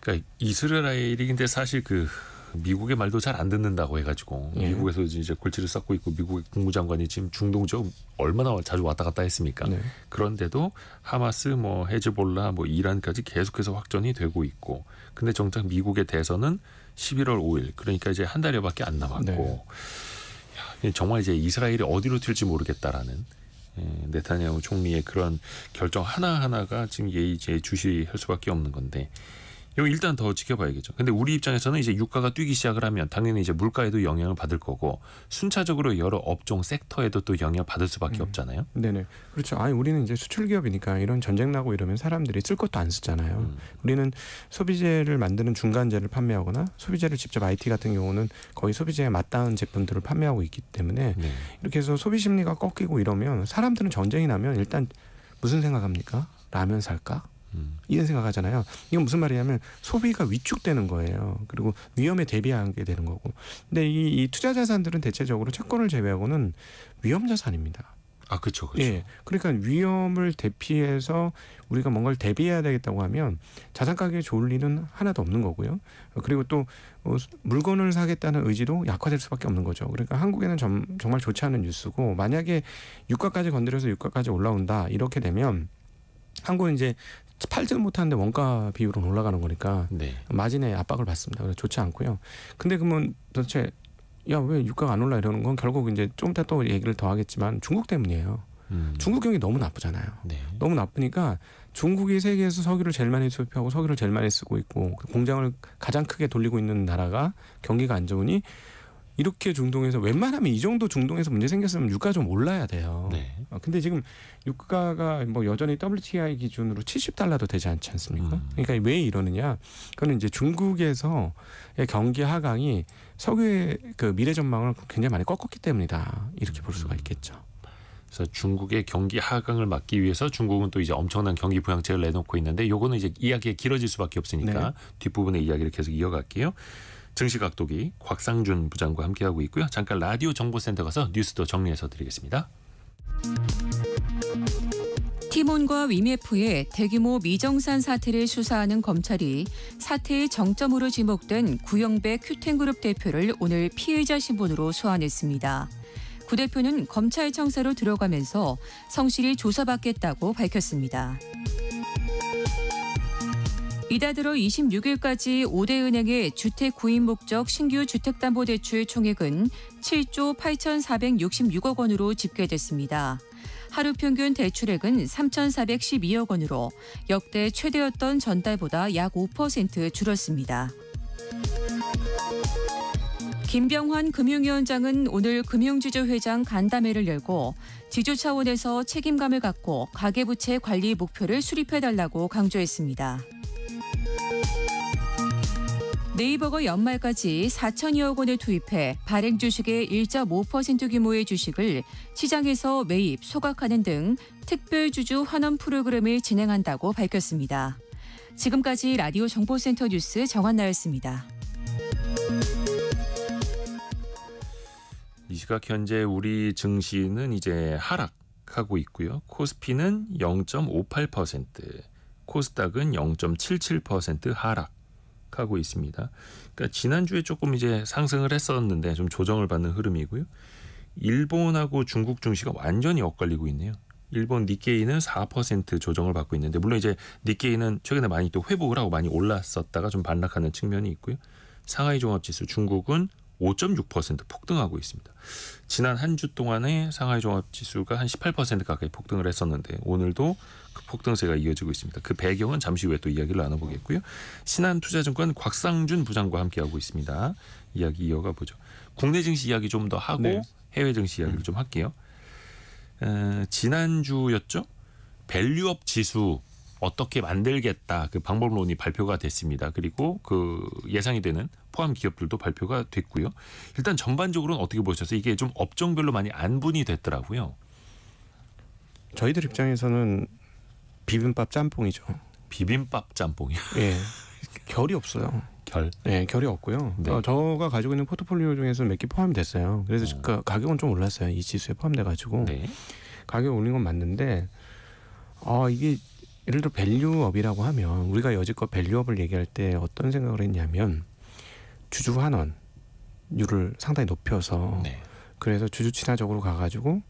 그러니까 이스라엘이 근데 사실 그 미국의 말도 잘 안 듣는다고 해가지고 예. 미국에서 이제 골치를 썩고 있고 미국의 국무장관이 지금 중동 지역 얼마나 자주 왔다 갔다 했습니까? 네. 그런데도 하마스, 뭐 헤즈볼라, 뭐 이란까지 계속해서 확전이 되고 있고 근데 정작 미국에대해서는 11월 5일 그러니까 이제 한 달여밖에 안 남았고 네. 야, 정말 이제 이스라엘이 어디로 튈지 모르겠다라는 예, 네타냐후 총리의 그런 결정 하나하나가 지금 예의제 주시할 수밖에 없는 건데 이거 일단 더 지켜봐야겠죠. 근데 우리 입장에서는 이제 유가가 뛰기 시작을 하면 당연히 이제 물가에도 영향을 받을 거고 순차적으로 여러 업종 섹터에도 또 영향을 받을 수밖에 음. 없잖아요. 네네. 그렇죠. 아니 우리는 이제 수출 기업이니까 이런 전쟁 나고 이러면 사람들이 쓸 것도 안 쓰잖아요. 음. 우리는 소비재를 만드는 중간재를 판매하거나 소비재를 직접 IT 같은 경우는 거의 소비재에 맞닿은 제품들을 판매하고 있기 때문에 네. 이렇게 해서 소비 심리가 꺾이고 이러면 사람들은 전쟁이 나면 일단 무슨 생각합니까? 라면 살까? 음. 이런 생각하잖아요. 이건 무슨 말이냐면 소비가 위축되는 거예요. 그리고 위험에 대비하게 되는 거고. 근데 이, 이 투자 자산들은 대체적으로 채권을 제외하고는 위험 자산입니다. 아, 그렇죠. 그렇죠. 예. 그러니까 위험을 대피해서 우리가 뭔가를 대비해야 되겠다고 하면 자산 가격이 좋을 리는 하나도 없는 거고요. 그리고 또 어, 물건을 사겠다는 의지도 약화될 수밖에 없는 거죠. 그러니까 한국에는 점, 정말 좋지 않은 뉴스고 만약에 유가까지 건드려서 유가까지 올라온다. 이렇게 되면 한국은 이제 팔지는 못하는데 원가 비율은 올라가는 거니까 네. 마진에 압박을 받습니다. 그래서 좋지 않고요. 근데 그러면 도대체 야왜 유가가 안 올라 이러는 건 결국 이제 좀 이따 또 얘기를 더 하겠지만 중국 때문이에요. 음. 중국 경기 너무 나쁘잖아요. 네. 너무 나쁘니까 중국이 세계에서 석유를 제일 많이 수입하고 석유를 제일 많이 쓰고 있고 공장을 가장 크게 돌리고 있는 나라가 경기가 안 좋으니 이렇게 중동에서 웬만하면 이 정도 중동에서 문제 생겼으면 유가 좀 올라야 돼요. 네. 아, 근데 지금 유가가 뭐 여전히 WTI 기준으로 70달러도 되지 않지 않습니까? 음. 그러니까 왜 이러느냐? 그거는 이제 중국에서 의 경기 하강이 석유의 그 미래 전망을 굉장히 많이 꺾었기 때문이다. 이렇게 볼 수가 음. 있겠죠. 그래서 중국의 경기 하강을 막기 위해서 중국은 또 이제 엄청난 경기 부양책을 내놓고 있는데 요거는 이제 이야기가 길어질 수밖에 없으니까 네. 뒷부분의 이야기를 계속 이어갈게요. 증시각도기 곽상준 부장과 함께하고 있고요. 잠깐 라디오 정보센터 가서 뉴스도 정리해서 드리겠습니다. 티몬과 위메프의 대규모 미정산 사태를 수사하는 검찰이 사태의 정점으로 지목된 구영배 큐텐그룹 대표를 오늘 피해자 신분으로 소환했습니다. 구 대표는 검찰청사로 들어가면서 성실히 조사받겠다고 밝혔습니다. 이다 들어 26일까지 5대 은행의 주택 구입 목적 신규 주택담보대출 총액은 7조 8,466억 원으로 집계됐습니다. 하루 평균 대출액은 3,412억 원으로 역대 최대였던 전달보다 약 5% 줄었습니다. 김병환 금융위원장은 오늘 금융지주회장 간담회를 열고 지주 차원에서 책임감을 갖고 가계부채 관리 목표를 수립해달라고 강조했습니다. 네이버가 연말까지 4천여억 원을 투입해 발행 주식의 1.5% 규모의 주식을 시장에서 매입, 소각하는 등 특별 주주 환원 프로그램을 진행한다고 밝혔습니다. 지금까지 라디오 정보센터 뉴스 정한나였습니다. 이 시각 현재 우리 증시는 이제 하락하고 있고요. 코스피는 0.58%, 코스닥은 0.77% 하락. 하고 있습니다. 그러니까 지난주에 조금 이제 상승을 했었는데 좀 조정을 받는 흐름이고요. 일본하고 중국 증시가 완전히 엇갈리고 있네요. 일본 니케이는 4% 조정을 받고 있는데 물론 이제 니케이는 최근에 많이 또 회복을 하고 많이 올랐었다가 좀 반락하는 측면이 있고요. 상하이 종합지수 중국은 5.6% 폭등하고 있습니다. 지난 한 주 동안에 상하이 종합지수가 한18% 가까이 폭등을 했었는데 오늘도 그 폭등세가 이어지고 있습니다. 그 배경은 잠시 후에 또 이야기를 나눠보겠고요. 신한투자증권 곽상준 부장과 함께하고 있습니다. 이야기 이어가 보죠. 국내 증시 이야기 좀 더 하고 네. 해외 증시 이야기를 음. 좀 할게요. 어, 지난주였죠? 밸류업 지수 어떻게 만들겠다 그 방법론이 발표가 됐습니다. 그리고 그 예상이 되는 포함 기업들도 발표가 됐고요. 일단 전반적으로는 어떻게 보셨어요? 이게 좀 업종별로 많이 안분이 됐더라고요. 저희들 입장에서는 비빔밥 짬뽕이죠. 비빔밥 짬뽕이요. 예. 결이 없어요. 결. 네, 결이 없고요. 네. 어, 저가 가지고 있는 포트폴리오 중에서 몇 개 포함이 됐어요. 그래서 어. 가, 그 가격은 좀 올랐어요. 이 지수에 포함돼 가지고 네. 가격 올린 건 맞는데 어, 이게 예를 들어 밸류업이라고 하면 우리가 여지껏 밸류업을 얘기할 때 어떤 생각을 했냐면 주주 환원율을 상당히 높여서 네. 그래서 주주 친화적으로 가가지고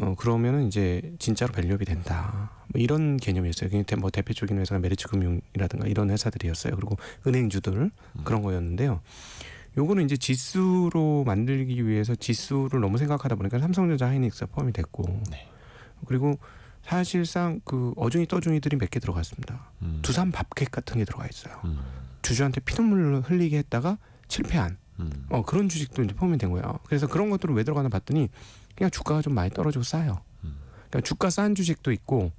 어, 그러면은 이제 진짜로 밸류업이 된다. 뭐 이런 개념이었어요. 그냥 뭐 대표적인 회사가 메리츠금융이라든가 이런 회사들이었어요. 그리고 은행주들 음. 그런 거였는데요. 요거는 이제 지수로 만들기 위해서 지수를 너무 생각하다 보니까 삼성전자 하이닉스가 포함이 됐고 네. 그리고 사실상 그 어중이 떠중이들이 몇 개 들어갔습니다. 음. 두산 밥캣 같은 게 들어가 있어요. 음. 주주한테 피눈물을 흘리게 했다가 실패한 음. 어, 그런 주식도 이제 포함이 된 거예요. 그래서 그런 것들을 왜 들어가나 봤더니 그냥 주가가 좀 많이 떨어지고 싸요. 그러니까 주가 싼 주식도 있고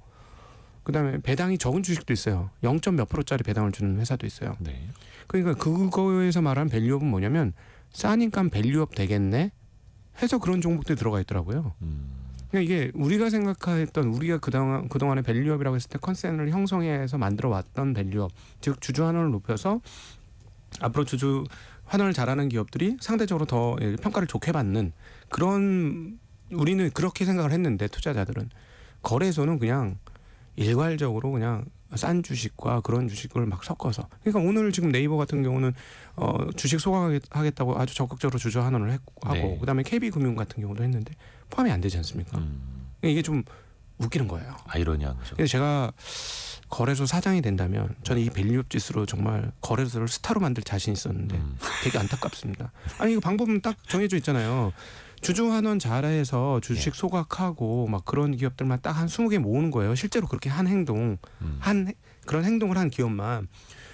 그다음에 배당이 적은 주식도 있어요. 0. 몇 프로짜리 배당을 주는 회사도 있어요. 네. 그러니까 그거에서 말하는 밸류업은 뭐냐면 싸니까 밸류업 되겠네 해서 그런 종목들이 들어가 있더라고요. 음. 그러니까 이게 우리가 생각했던 우리가 그동안 그 그동안에 밸류업이라고 했을 때 컨센을 형성해서 만들어 왔던 밸류업 즉 주주 환원을 높여서 앞으로 주주 환원을 잘하는 기업들이 상대적으로 더 예, 평가를 좋게 받는 그런 우리는 그렇게 생각을 했는데 투자자들은 거래소는 그냥 일괄적으로 그냥 싼 주식과 그런 주식을 막 섞어서 그러니까 오늘 지금 네이버 같은 경우는 어 주식 소각하겠다고 아주 적극적으로 주저 하원을 하고 네. 그다음에 KB금융 같은 경우도 했는데 포함이 안 되지 않습니까? 음. 그러니까 이게 좀 웃기는 거예요. 아이러니한 거죠. 그래서 제가 거래소 사장이 된다면 저는 이 밸류업 지수로 정말 거래소를 스타로 만들 자신 있었는데 음. 되게 안타깝습니다. 아니 이거 그 방법은 딱 정해져 있잖아요. 주주환원 자라에서 주식 예. 소각하고 막 그런 기업들만 딱 한 스무 개 모으는 거예요. 실제로 그렇게 한 행동, 음. 한 그런 행동을 한 기업만.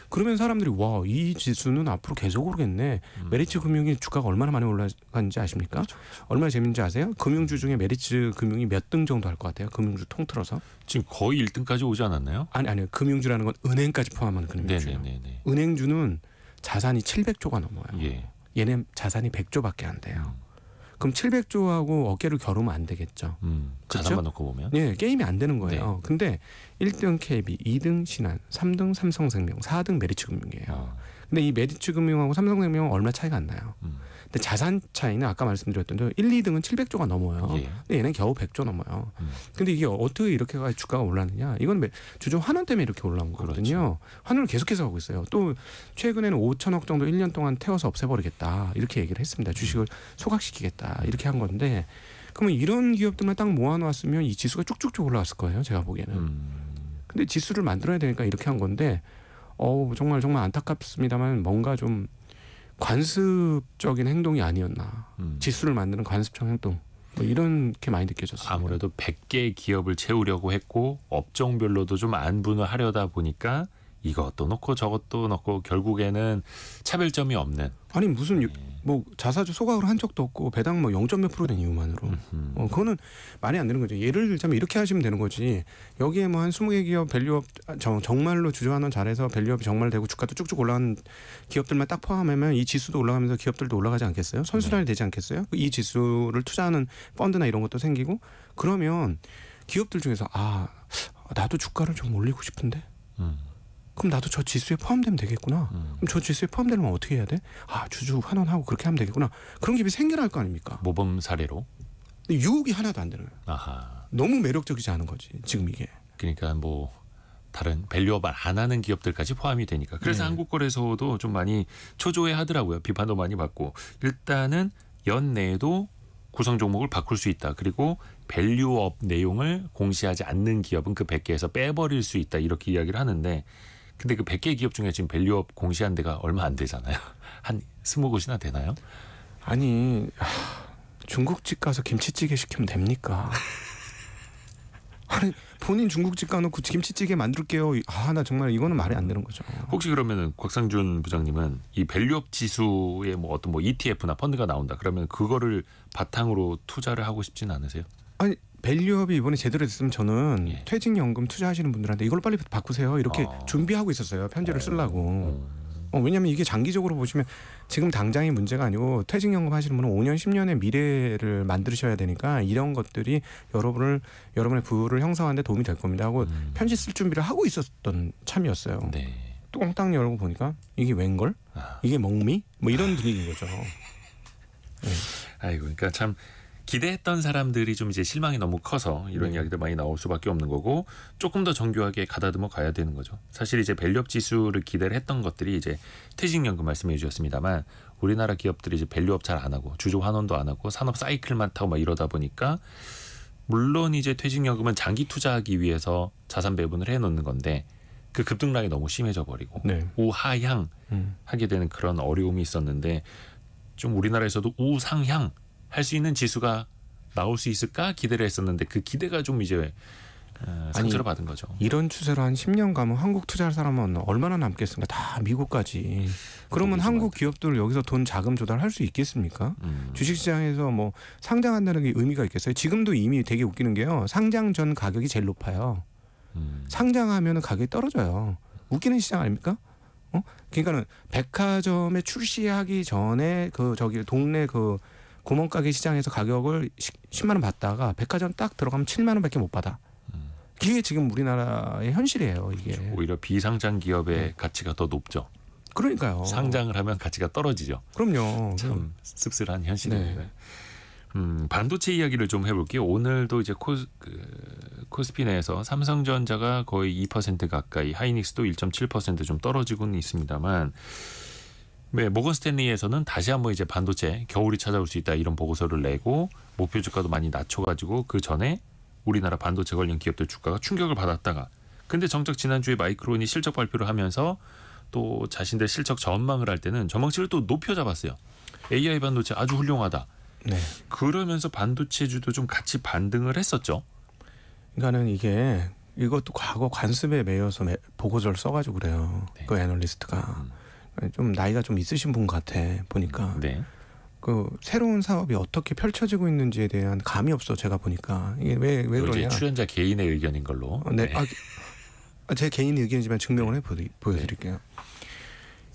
그러면 사람들이 와 이 지수는 앞으로 계속 오르겠네. 음. 메리츠 금융이 주가가 얼마나 많이 올라간지 아십니까? 그렇죠, 그렇죠. 얼마나 재밌는지 아세요? 금융주 중에 메리츠 금융이 몇 등 정도 할 것 같아요? 금융주 통틀어서 지금 거의 1등까지 오지 않았나요? 아니 아니요 금융주라는 건 은행까지 포함하는 금융주예요. 네네네 네, 네, 네. 은행주는 자산이 700조가 넘어요. 예. 얘네 자산이 100조밖에 안 돼요. 음. 그럼 700조하고 어깨를 겨루면 안 되겠죠. 음, 자산만 놓고 보면. 예, 게임이 안 되는 거예요. 네. 근데 1등 KB, 2등 신한, 3등 삼성생명, 4등 메리츠금융이에요. 아. 근데 이 메리츠금융하고 삼성생명은 얼마 차이가 안 나요. 음. 근데 자산 차이는 아까 말씀드렸던 대로 1, 2등은 700조가 넘어요. 예. 근데 얘는 겨우 100조 넘어요. 음. 근데 이게 어떻게 이렇게 주가가 올랐느냐? 이건 주주 환원 때문에 이렇게 올라온 그렇죠. 거거든요. 그렇죠. 환원을 계속해서 하고 있어요. 또 최근에는 5천억 정도 1년 동안 태워서 없애버리겠다 이렇게 얘기를 했습니다. 음. 주식을 소각시키겠다 이렇게 한 건데 그러면 이런 기업들만 딱 모아놓았으면 이 지수가 쭉쭉쭉 올라왔을 거예요. 제가 보기에는. 음. 근데 지수를 만들어야 되니까 이렇게 한 건데 어우 정말 정말 안타깝습니다만 뭔가 좀 관습적인 행동이 아니었나. 음. 지수를 만드는 관습적 행동. 뭐이런게 많이 느껴졌어요. 아무래도 100개 기업을 채우려고 했고 업종별로도 좀 안분을 하려다 보니까 이것도 넣고 저것도 넣고 결국에는 차별점이 없는 아니 무슨 네. 뭐 자사주 소각을 한 적도 없고 배당 뭐 0. 몇 프로 된 이유만으로 어 그거는 말이 안 되는 거죠. 예를 들자면 이렇게 하시면 되는 거지. 여기에 뭐한 20개 기업 밸류업 정, 아, 정말로 주주환원 잘해서 밸류업이 정말 되고 주가도 쭉쭉 올라간 기업들만 딱 포함하면 이 지수도 올라가면서 기업들도 올라가지 않겠어요? 선순환이 네. 되지 않겠어요? 그 이 지수를 투자하는 펀드나 이런 것도 생기고 그러면 기업들 중에서 아 나도 주가를 좀 올리고 싶은데 음. 그럼 나도 저 지수에 포함되면 되겠구나. 음. 그럼 저 지수에 포함되려면 어떻게 해야 돼? 아 주주 환원하고 그렇게 하면 되겠구나. 그런 기업이 생겨날 거 아닙니까? 모범 사례로. 유혹이 하나도 안 되는 거예요. 아하. 너무 매력적이지 않은 거지 지금 이게. 그러니까 뭐 다른 밸류업을 안 하는 기업들까지 포함이 되니까. 그래서 네. 한국거래소도 좀 많이 초조해 하더라고요. 비판도 많이 받고. 일단은 연내에도 구성 종목을 바꿀 수 있다. 그리고 밸류업 내용을 공시하지 않는 기업은 그 100개에서 빼버릴 수 있다. 이렇게 이야기를 하는데 근데 그 100개 기업 중에 지금 밸류업 공시한 데가 얼마 안 되잖아요. [LAUGHS] 한 20곳이나 되나요? 아니 중국집 가서 김치찌개 시키면 됩니까? 아니 본인 중국집 가놓고 김치찌개 만들게요. 아 나 정말 이거는 말이 안 되는 거죠. 혹시 그러면은 곽상준 부장님은 이 밸류업 지수의 뭐 어떤 뭐 ETF나 펀드가 나온다 그러면 그거를 바탕으로 투자를 하고 싶진 않으세요? 아니 밸류업이 이번에 제대로 됐으면 저는 예. 퇴직연금 투자하시는 분들한테 이걸 빨리 바꾸세요 이렇게 아. 준비하고 있었어요 편지를 어. 쓰려고 어, 어 왜냐하면 이게 장기적으로 보시면 지금 당장의 문제가 아니고 퇴직연금 하시는 분은 5년 10년의 미래를 만드셔야 되니까 이런 것들이 여러분을 여러분의 부를 형성하는데 도움이 될 겁니다 하고 음. 편지 쓸 준비를 하고 있었던 참이었어요. 네. 뚱땅 열고 보니까 이게 웬걸? 아. 이게 멍미? 뭐 이런 분위기인 거죠. 네. [LAUGHS] 아이고, 그러니까 참 기대했던 사람들이 좀 이제 실망이 너무 커서 이런 네. 이야기들 많이 나올 수밖에 없는 거고 조금 더 정교하게 가다듬어 가야 되는 거죠. 사실 이제 밸류업 지수를 기대를 했던 것들이 이제 퇴직연금 말씀해 주셨습니다만 우리나라 기업들이 이제 밸류업 잘 안 하고 주주 환원도 안 하고 산업 사이클만 타고 막 이러다 보니까 물론 이제 퇴직연금은 장기 투자하기 위해서 자산 배분을 해 놓는 건데 그 급등락이 너무 심해져 버리고 네. 우하향 음. 하게 되는 그런 어려움이 있었는데 좀 우리나라에서도 우상향 할수 있는 지수가 나올 수 있을까 기대를 했었는데 그 기대가 좀 이제 어, 상처를 아니, 받은 거죠. 이런 추세로 한 10년 가면 한국 투자할 사람은 얼마나 남겠습니까? 다 미국까지. 음, 그러면 한국 기업들 여기서 돈 자금 조달할 수 있겠습니까? 음. 주식시장에서 뭐 상장한다는 게 의미가 있겠어요? 지금도 이미 되게 웃기는 게요. 상장 전 가격이 제일 높아요. 음. 상장하면 가격이 떨어져요. 웃기는 시장 아닙니까? 어? 그러니까는 백화점에 출시하기 전에 그 저기 동네 그 구멍가게 시장에서 가격을 10만 원 받다가 백화점 딱 들어가면 7만 원밖에 못 받아. 이게 음. 지금 우리나라의 현실이에요. 이게 그렇죠. 오히려 비상장 기업의 네. 가치가 더 높죠. 그러니까요. 상장을 하면 가치가 떨어지죠. 그럼요. 참 그 씁쓸한 현실입니다. 네. 음, 반도체 이야기를 좀 해볼게요. 오늘도 이제 코스, 그, 코스피 내에서 삼성전자가 거의 2% 가까이, 하이닉스도 1.7%좀 떨어지고는 있습니다만 네, 모건 스탠리에서는 다시 한번 이제 반도체 겨울이 찾아올 수 있다 이런 보고서를 내고 목표 주가도 많이 낮춰가지고 그 전에 우리나라 반도체 관련 기업들 주가가 충격을 받았다가 근데 정작 지난주에 마이크론이 실적 발표를 하면서 또 자신들 실적 전망을 할 때는 전망치를 또 높여 잡았어요. AI 반도체 아주 훌륭하다. 네. 그러면서 반도체주도 좀 같이 반등을 했었죠. 그러니까는 이게 이것도 과거 관습에 매여서 보고서를 써가지고 그래요. 네. 그 애널리스트가. 음. 좀 나이가 좀 있으신 분 같아 보니까 네. 그 새로운 사업이 어떻게 펼쳐지고 있는지에 대한 감이 없어 제가 보니까 이게 왜 왜 그러냐 출연자 개인의 의견인 걸로 어, 네, 네. 아, 아 제 개인 의견이지만 증명을 네. 해 보여드릴게요. 네.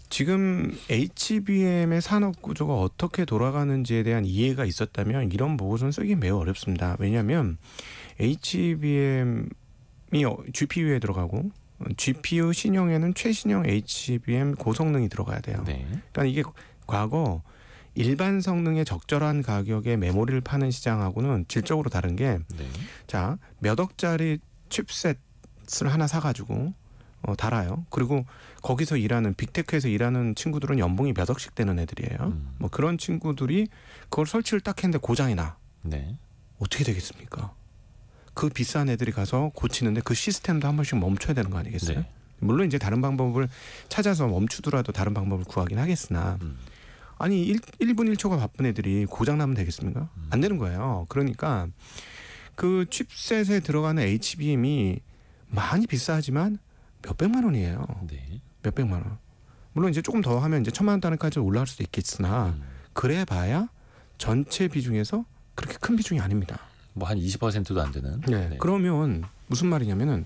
지금 HBM의 산업 구조가 어떻게 돌아가는지에 대한 이해가 있었다면 이런 보고서는 쓰기 매우 어렵습니다. 왜냐하면 HBM이 어, GPU에 들어가고 GPU 신형에는 최신형 HBM 고성능이 들어가야 돼요. 네. 그러니까 이게 과거 일반 성능의 적절한 가격에 메모리를 파는 시장하고는 질적으로 다른 게 네. 자, 몇 억짜리 칩셋을 하나 사 가지고 어, 달아요. 그리고 거기서 일하는 빅테크에서 일하는 친구들은 연봉이 몇 억씩 되는 애들이에요. 음. 뭐 그런 친구들이 그걸 설치를 딱 했는데 고장이 나. 네. 어떻게 되겠습니까? 그 비싼 애들이 가서 고치는데 그 시스템도 한 번씩 멈춰야 되는 거 아니겠어요? 네. 물론 이제 다른 방법을 찾아서 멈추더라도 다른 방법을 구하긴 하겠으나 음. 아니 일 1분 1초가 바쁜 애들이 고장 나면 되겠습니까? 음. 안 되는 거예요. 그러니까 그 칩셋에 들어가는 HBM이 많이 비싸지만 몇 백만 원이에요. 네. 몇 백만 원. 물론 이제 조금 더 하면 이제 천만 원 단위까지 올라갈 수도 있겠으나 음. 그래 봐야 전체 비중에서 그렇게 큰 비중이 아닙니다. 뭐한 20%도 안 되는. 네. 네. 그러면 무슨 말이냐면은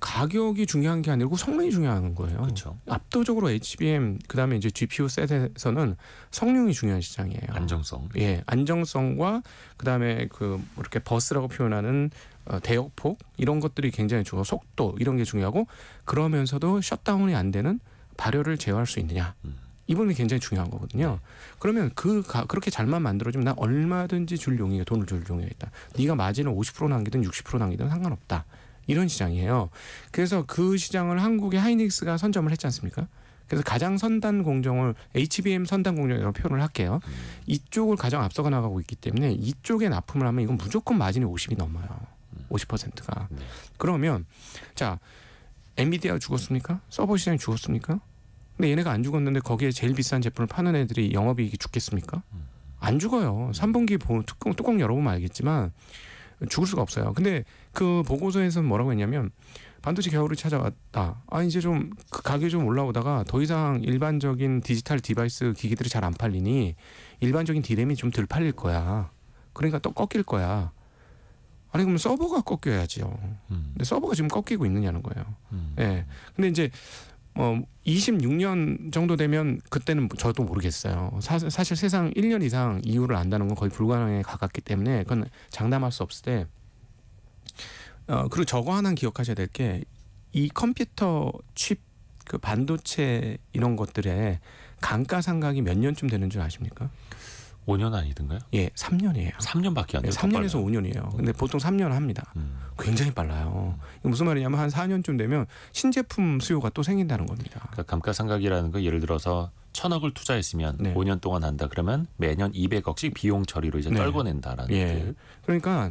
가격이 중요한 게 아니고 성능이 중요한 거예요. 그렇죠. 압도적으로 HBM 그다음에 이제 GPU 셋에서는 성능이 중요한 시장이에요. 안정성. 예, 안정성과 그다음에 그 뭐 이렇게 버스라고 표현하는 어, 대역폭 이런 것들이 굉장히 중요. 속도 이런 게 중요하고 그러면서도 셧다운이 안 되는 발열을 제어할 수 있느냐. 음. 이 부분이 굉장히 중요한 거거든요. 네. 그러면 그 가, 그렇게 잘만 만들어주면 난 얼마든지 줄 용이에 돈을 줄 용이에 있다. 네가 마진을 50% 남기든 60% 남기든 상관없다. 이런 시장이에요. 그래서 그 시장을 한국의 하이닉스가 선점을 했지 않습니까? 그래서 가장 선단 공정을 HBM 선단 공정이라고 표현을 할게요. 음. 이쪽을 가장 앞서가 나가고 있기 때문에 이쪽에 납품을 하면 이건 무조건 마진이 50이 넘어요. 50%가. 음. 네. 그러면 자 엔비디아 죽었습니까? 서버 시장이 죽었습니까? 근데 얘네가 안 죽었는데 거기에 제일 비싼 제품을 파는 애들이 영업이익이 죽겠습니까? 안 죽어요. 3분기 보, 뚜껑, 뚜껑 열어보면 알겠지만 죽을 수가 없어요. 근데 그 보고서에서는 뭐라고 했냐면 반도체 겨울을 찾아왔다. 아 이제 좀그 가격이 좀 올라오다가 더 이상 일반적인 디지털 디바이스 기기들이 잘 안 팔리니 일반적인 디램이 좀 덜 팔릴 거야. 그러니까 또 꺾일 거야. 아니 그러면 서버가 꺾여야지요. 음. 근데 서버가 지금 꺾이고 있느냐는 거예요. 음. 예. 음. 네. 근데 이제 어 26년 정도 되면 그때는 저도 모르겠어요. 사, 사실 세상 1년 이상 이유를 안다는 건 거의 불가능에 가깝기 때문에 그건 장담할 수 없을 때 어, 그리고 저거 하나 기억하셔야 될 게 이 컴퓨터 칩 그 반도체 이런 것들의 감가상각이 몇 년쯤 되는 줄 아십니까? 5년 아니던가요 예, 3년이에요. 3년밖에 안 돼요. 예, 3년에서 5년이에요. 근데 보통 3년 합니다. 음. 굉장히 빨라요. 이게 무슨 말이냐면 한 4년쯤 되면 신제품 수요가 또 생긴다는 겁니다. 그러니까 감가상각이라는 거 예를 들어서 천억을 투자했으면 네. 5년 동안 한다 그러면 매년 200억씩 비용 처리로 이제 네. 떨궈낸다라는 예. 그. 그러니까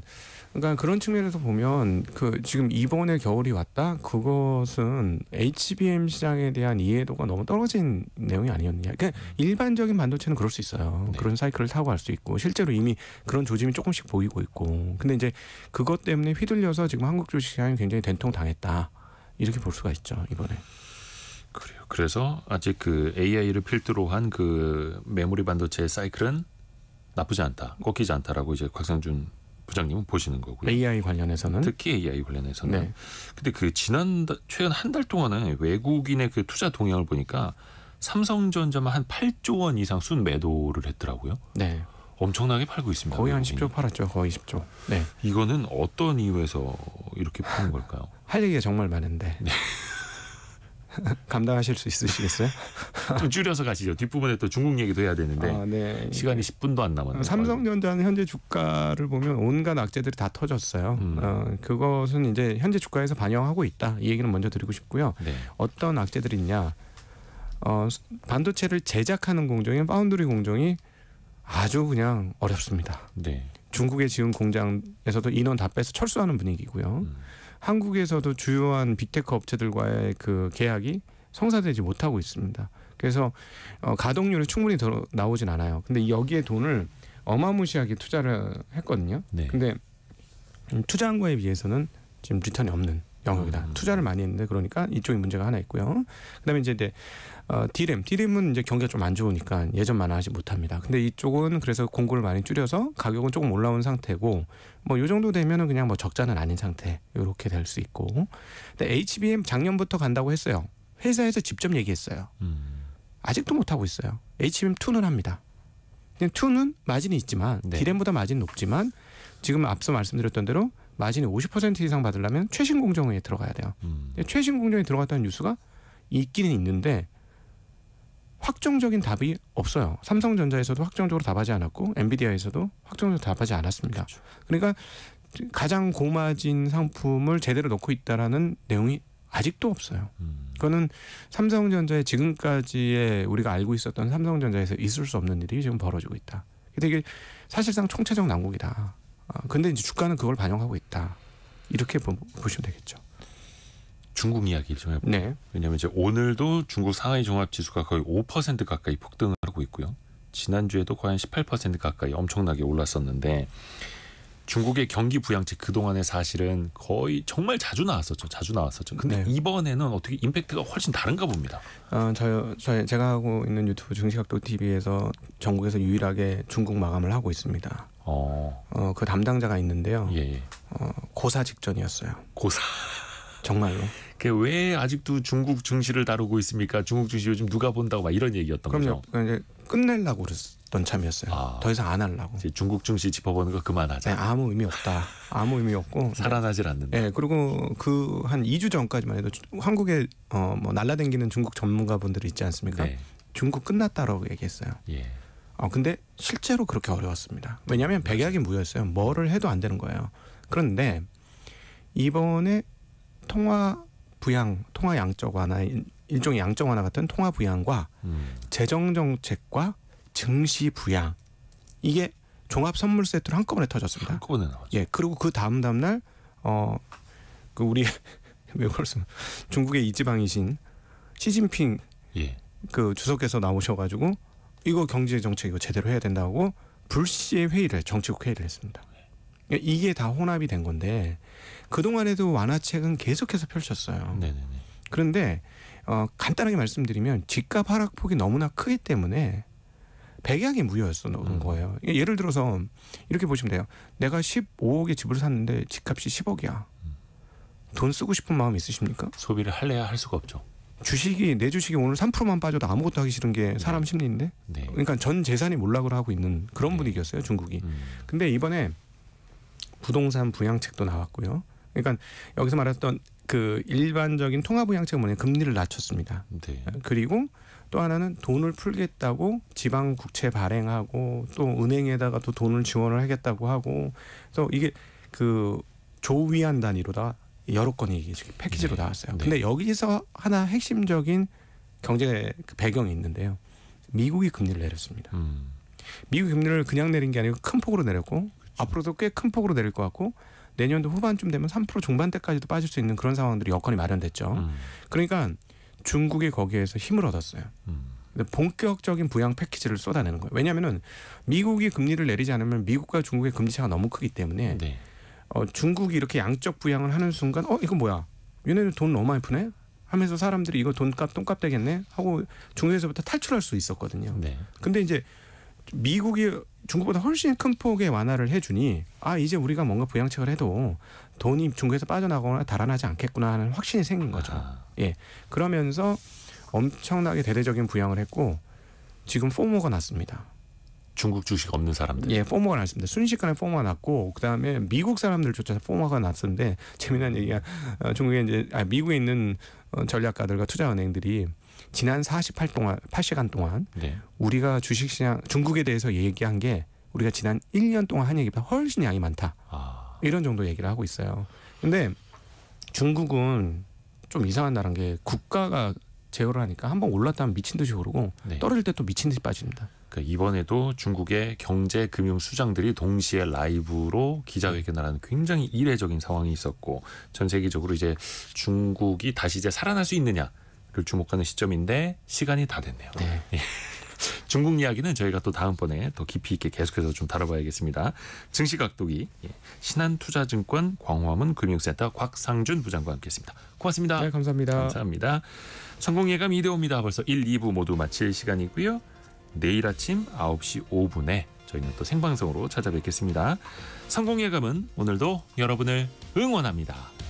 그러니까 그런 측면에서 보면 그 지금 이번에 겨울이 왔다 그것은 HBM 시장에 대한 이해도가 너무 떨어진 내용이 아니었느냐. 그러니까 일반적인 반도체는 그럴 수 있어요. 네. 그런 사이클을 타고 갈 수 있고 실제로 이미 그런 조짐이 조금씩 보이고 있고. 근데 이제 그것 때문에 휘둘려서 지금 한국 주식 시장이 굉장히 된통 당했다. 이렇게 볼 수가 있죠 이번에. 그래요. 그래서 아직 그 AI를 필두로 한 그 메모리 반도체 사이클은 나쁘지 않다, 꺾이지 않다라고 이제 곽상준 부장님은 보시는 거고요. AI 관련해서는 특히 AI 관련해서는. 네. 근데 그 지난 최근 한 달 동안에 외국인의 그 투자 동향을 보니까 삼성전자만 한 8조 원 이상 순 매도를 했더라고요. 네. 엄청나게 팔고 있습니다. 거의 한 10조 팔았죠. 거의 10조. 네. 이거는 어떤 이유에서 이렇게 파는 걸까요? 할 얘기가 정말 많은데. 네. [LAUGHS] 감당하실 수 있으시겠어요? [LAUGHS] 좀 줄여서 가시죠. 뒷부분에 또 중국 얘기도 해야 되는데 아, 네. 시간이 10분도 안 남았네요. 아, 삼성전자는 현재 주가를 보면 온갖 악재들이 다 터졌어요. 음. 어, 그것은 이제 현재 주가에서 반영하고 있다. 이 얘기는 먼저 드리고 싶고요. 네. 어떤 악재들이 있냐? 어, 반도체를 제작하는 공정인 파운드리 공정이 아주 그냥 어렵습니다. 네. 중국에 지은 공장에서도 인원 다 빼서 철수하는 분위기고요. 음. 한국에서도 주요한 빅테크 업체들과의 그 계약이 성사되지 못하고 있습니다. 그래서 어, 가동률이 충분히 더 나오진 않아요. 근데 여기에 돈을 어마무시하게 투자를 했거든요. 네. 근데 음, 투자한 거에 비해서는 지금 리턴이 없는 영역이다. 음. 투자를 많이 했는데 그러니까 이쪽에 문제가 하나 있고요. 그다음에 이제 네, 어, 디램, 디램은 이제 경기가 좀 안 좋으니까 예전만 하지 못합니다. 근데 이쪽은 그래서 공급을 많이 줄여서 가격은 조금 올라온 상태고 뭐요 정도 되면은 그냥 뭐 적자는 아닌 상태 이렇게 될 수 있고. 근데 HBM 작년부터 간다고 했어요. 회사에서 직접 얘기했어요. 음. 아직도 못 하고 있어요. HBM 2는 합니다. 근 2는 마진이 있지만 네. 디램보다 마진 높지만 지금 앞서 말씀드렸던 대로 마진이 50% 이상 받으려면 최신 공정에 들어가야 돼요. 음. 최신 공정에 들어갔다는 뉴스가 있기는 있는데 확정적인 답이 없어요. 삼성전자에서도 확정적으로 답하지 않았고 엔비디아에서도 확정적으로 답하지 않았습니다. 그렇죠. 그러니까 가장 고마진 상품을 제대로 넣고 있다라는 내용이 아직도 없어요. 음. 그거는 삼성전자의 지금까지의 우리가 알고 있었던 삼성전자에서 있을 수 없는 일이 지금 벌어지고 있다. 되게 사실상 총체적 난국이다. 아, 근데 이제 주가는 그걸 반영하고 있다. 이렇게 보, 보시면 되겠죠. 중국 이야기를 좀 해볼게요. 네. 왜냐하면 이제 오늘도 중국 상하이 종합지수가 거의 5% 가까이 폭등을 하고 있고요. 지난주에도 거의 한18% 가까이 엄청나게 올랐었는데 중국의 경기 부양책 그동안의 사실은 거의 정말 자주 나왔었죠. 자주 나왔었죠. 근데 네. 이번에는 어떻게 임팩트가 훨씬 다른가 봅니다. 어, 저, 저 제가 하고 있는 유튜브 증시각도 TV에서 전국에서 유일하게 중국 마감을 하고 있습니다. 어. 어, 그 담당자가 있는데요. 예. 예. 어, 고사 직전이었어요. 고사. 정말로. 그왜 아직도 중국 증시를 다루고 있습니까? 중국 증시 요즘 누가 본다고 막 이런 얘기였던 그럼요. 거죠. 그럼요. 이제 끝낼라고 그랬던 참이었어요. 아, 더 이상 안 하려고. 중국 증시 짚어보는 거 그만하자. 네, 아무 의미 없다. 아무 의미 없고. [LAUGHS] 살아나질 않는다. 네, 그리고 그한 2주 전까지만 해도 한국에 어, 뭐 날라댕기는 중국 전문가분들이 있지 않습니까? 네. 중국 끝났다라고 얘기했어요. 예. 어, 근데 실제로 그렇게 어려웠습니다. 왜냐하면 음, 백약이 무효였어요. 뭐를 해도 안 되는 거예요. 그런데 이번에 통화 부양, 통화 양적 완화, 일종의 양적 완화 같은 통화 부양과 음. 재정 정책과 증시 부양 이게 종합 선물 세트로 한꺼번에 터졌습니다. 한꺼번에 나왔죠. 예, 그리고 그 다음 다음 날 어 그 우리 외국을 [LAUGHS] 쓰면 중국의 이지방이신 시진핑 예. 그 주석께서 나오셔가지고 이거 경제 정책 이거 제대로 해야 된다고 불시의 회의를 정치국 회의를 했습니다. 그러니까 이게 다 혼합이 된 건데 그 동안에도 완화책은 계속해서 펼쳤어요. 네네네. 그런데 어, 간단하게 말씀드리면 집값 하락폭이 너무나 크기 때문에 백약이 무효였어 놓은 음. 거예요. 그러니까 예를 들어서 이렇게 보시면 돼요. 내가 15억에 집을 샀는데 집값이 10억이야. 음. 돈 쓰고 싶은 마음 있으십니까? 소비를 할래야 할 수가 없죠. 주식이 내 주식이 오늘 3%만 빠져도 아무것도 하기 싫은 게 네. 사람 심리인데 네. 그러니까 전 재산이 몰락을 하고 있는 그런 네. 분위기였어요 중국이 음. 근데 이번에 부동산 부양책도 나왔고요 그러니까 여기서 말했던 그 일반적인 통화부양책은 뭐냐 금리를 낮췄습니다 네. 그리고 또 하나는 돈을 풀겠다고 지방 국채 발행하고 또 은행에다가 또 돈을 지원을 하겠다고 하고 그래서 이게 그 조위안 단위로다 여러 건이 패키지로 네. 나왔어요. 네. 근데 여기서 하나 핵심적인 경제 그 배경이 있는데요. 미국이 금리를 내렸습니다. 음. 미국 금리를 그냥 내린 게 아니고 큰 폭으로 내렸고 그렇죠. 앞으로도 꽤 큰 폭으로 내릴 것 같고 내년도 후반쯤 되면 3% 중반대까지도 빠질 수 있는 그런 상황들이 여건이 마련됐죠. 음. 그러니까 중국이 거기에서 힘을 얻었어요. 음. 본격적인 부양 패키지를 쏟아내는 거예요. 왜냐하면 미국이 금리를 내리지 않으면 미국과 중국의 금리 차가 너무 크기 때문에 네. 어, 중국이 이렇게 양적 부양을 하는 순간 어 이거 뭐야 얘네들 돈 너무 많이 푸네 하면서 사람들이 이거 돈값 똥값 되겠네 하고 중국에서부터 탈출할 수 있었거든요. 네. 근데 이제 미국이 중국보다 훨씬 큰 폭의 완화를 해주니 아 이제 우리가 뭔가 부양책을 해도 돈이 중국에서 빠져나거나 가 달아나지 않겠구나 하는 확신이 생긴 거죠. 아. 예 그러면서 엄청나게 대대적인 부양을 했고 지금 포모가 났습니다. 중국 주식 없는 사람들. 예, 포머가 났습니다. 순식간에 포머가 났고 그다음에 미국 사람들조차 포머가 났는데 었 재미난 얘기가 어, 중국에 이제 아, 미국에 있는 어, 전략가들과 투자은행들이 지난 48 동안 8시간 동안 네. 우리가 주식시장 중국에 대해서 얘기한 게 우리가 지난 1년 동안 한 얘기보다 훨씬 양이 많다. 아. 이런 정도 얘기를 하고 있어요. 근데 중국은 좀 이상한 나라인 게 국가가 제어를 하니까 한 번 올랐다면 미친 듯이 오르고 네. 떨어질 때 또 미친 듯이 빠집니다. 그러니까 이번에도 중국의 경제 금융 수장들이 동시에 라이브로 기자회견을 하는 굉장히 이례적인 상황이 있었고 전 세계적으로 이제 중국이 다시 이제 살아날 수 있느냐를 주목하는 시점인데 시간이 다 됐네요. 네. 예. 중국 이야기는 저희가 또 다음번에 더 깊이 있게 계속해서 좀 다뤄봐야겠습니다. 증시각도기 예. 신한투자증권 광화문 금융센터 곽상준 부장과 함께했습니다. 고맙습니다. 네, 감사합니다. 감사합니다. 성공예감 이대호입니다. 벌써 1, 2부 모두 마칠 시간이고요. 내일 아침 9시 5분에 저희는 또 생방송으로 찾아뵙겠습니다. 성공예감은 오늘도 여러분을 응원합니다.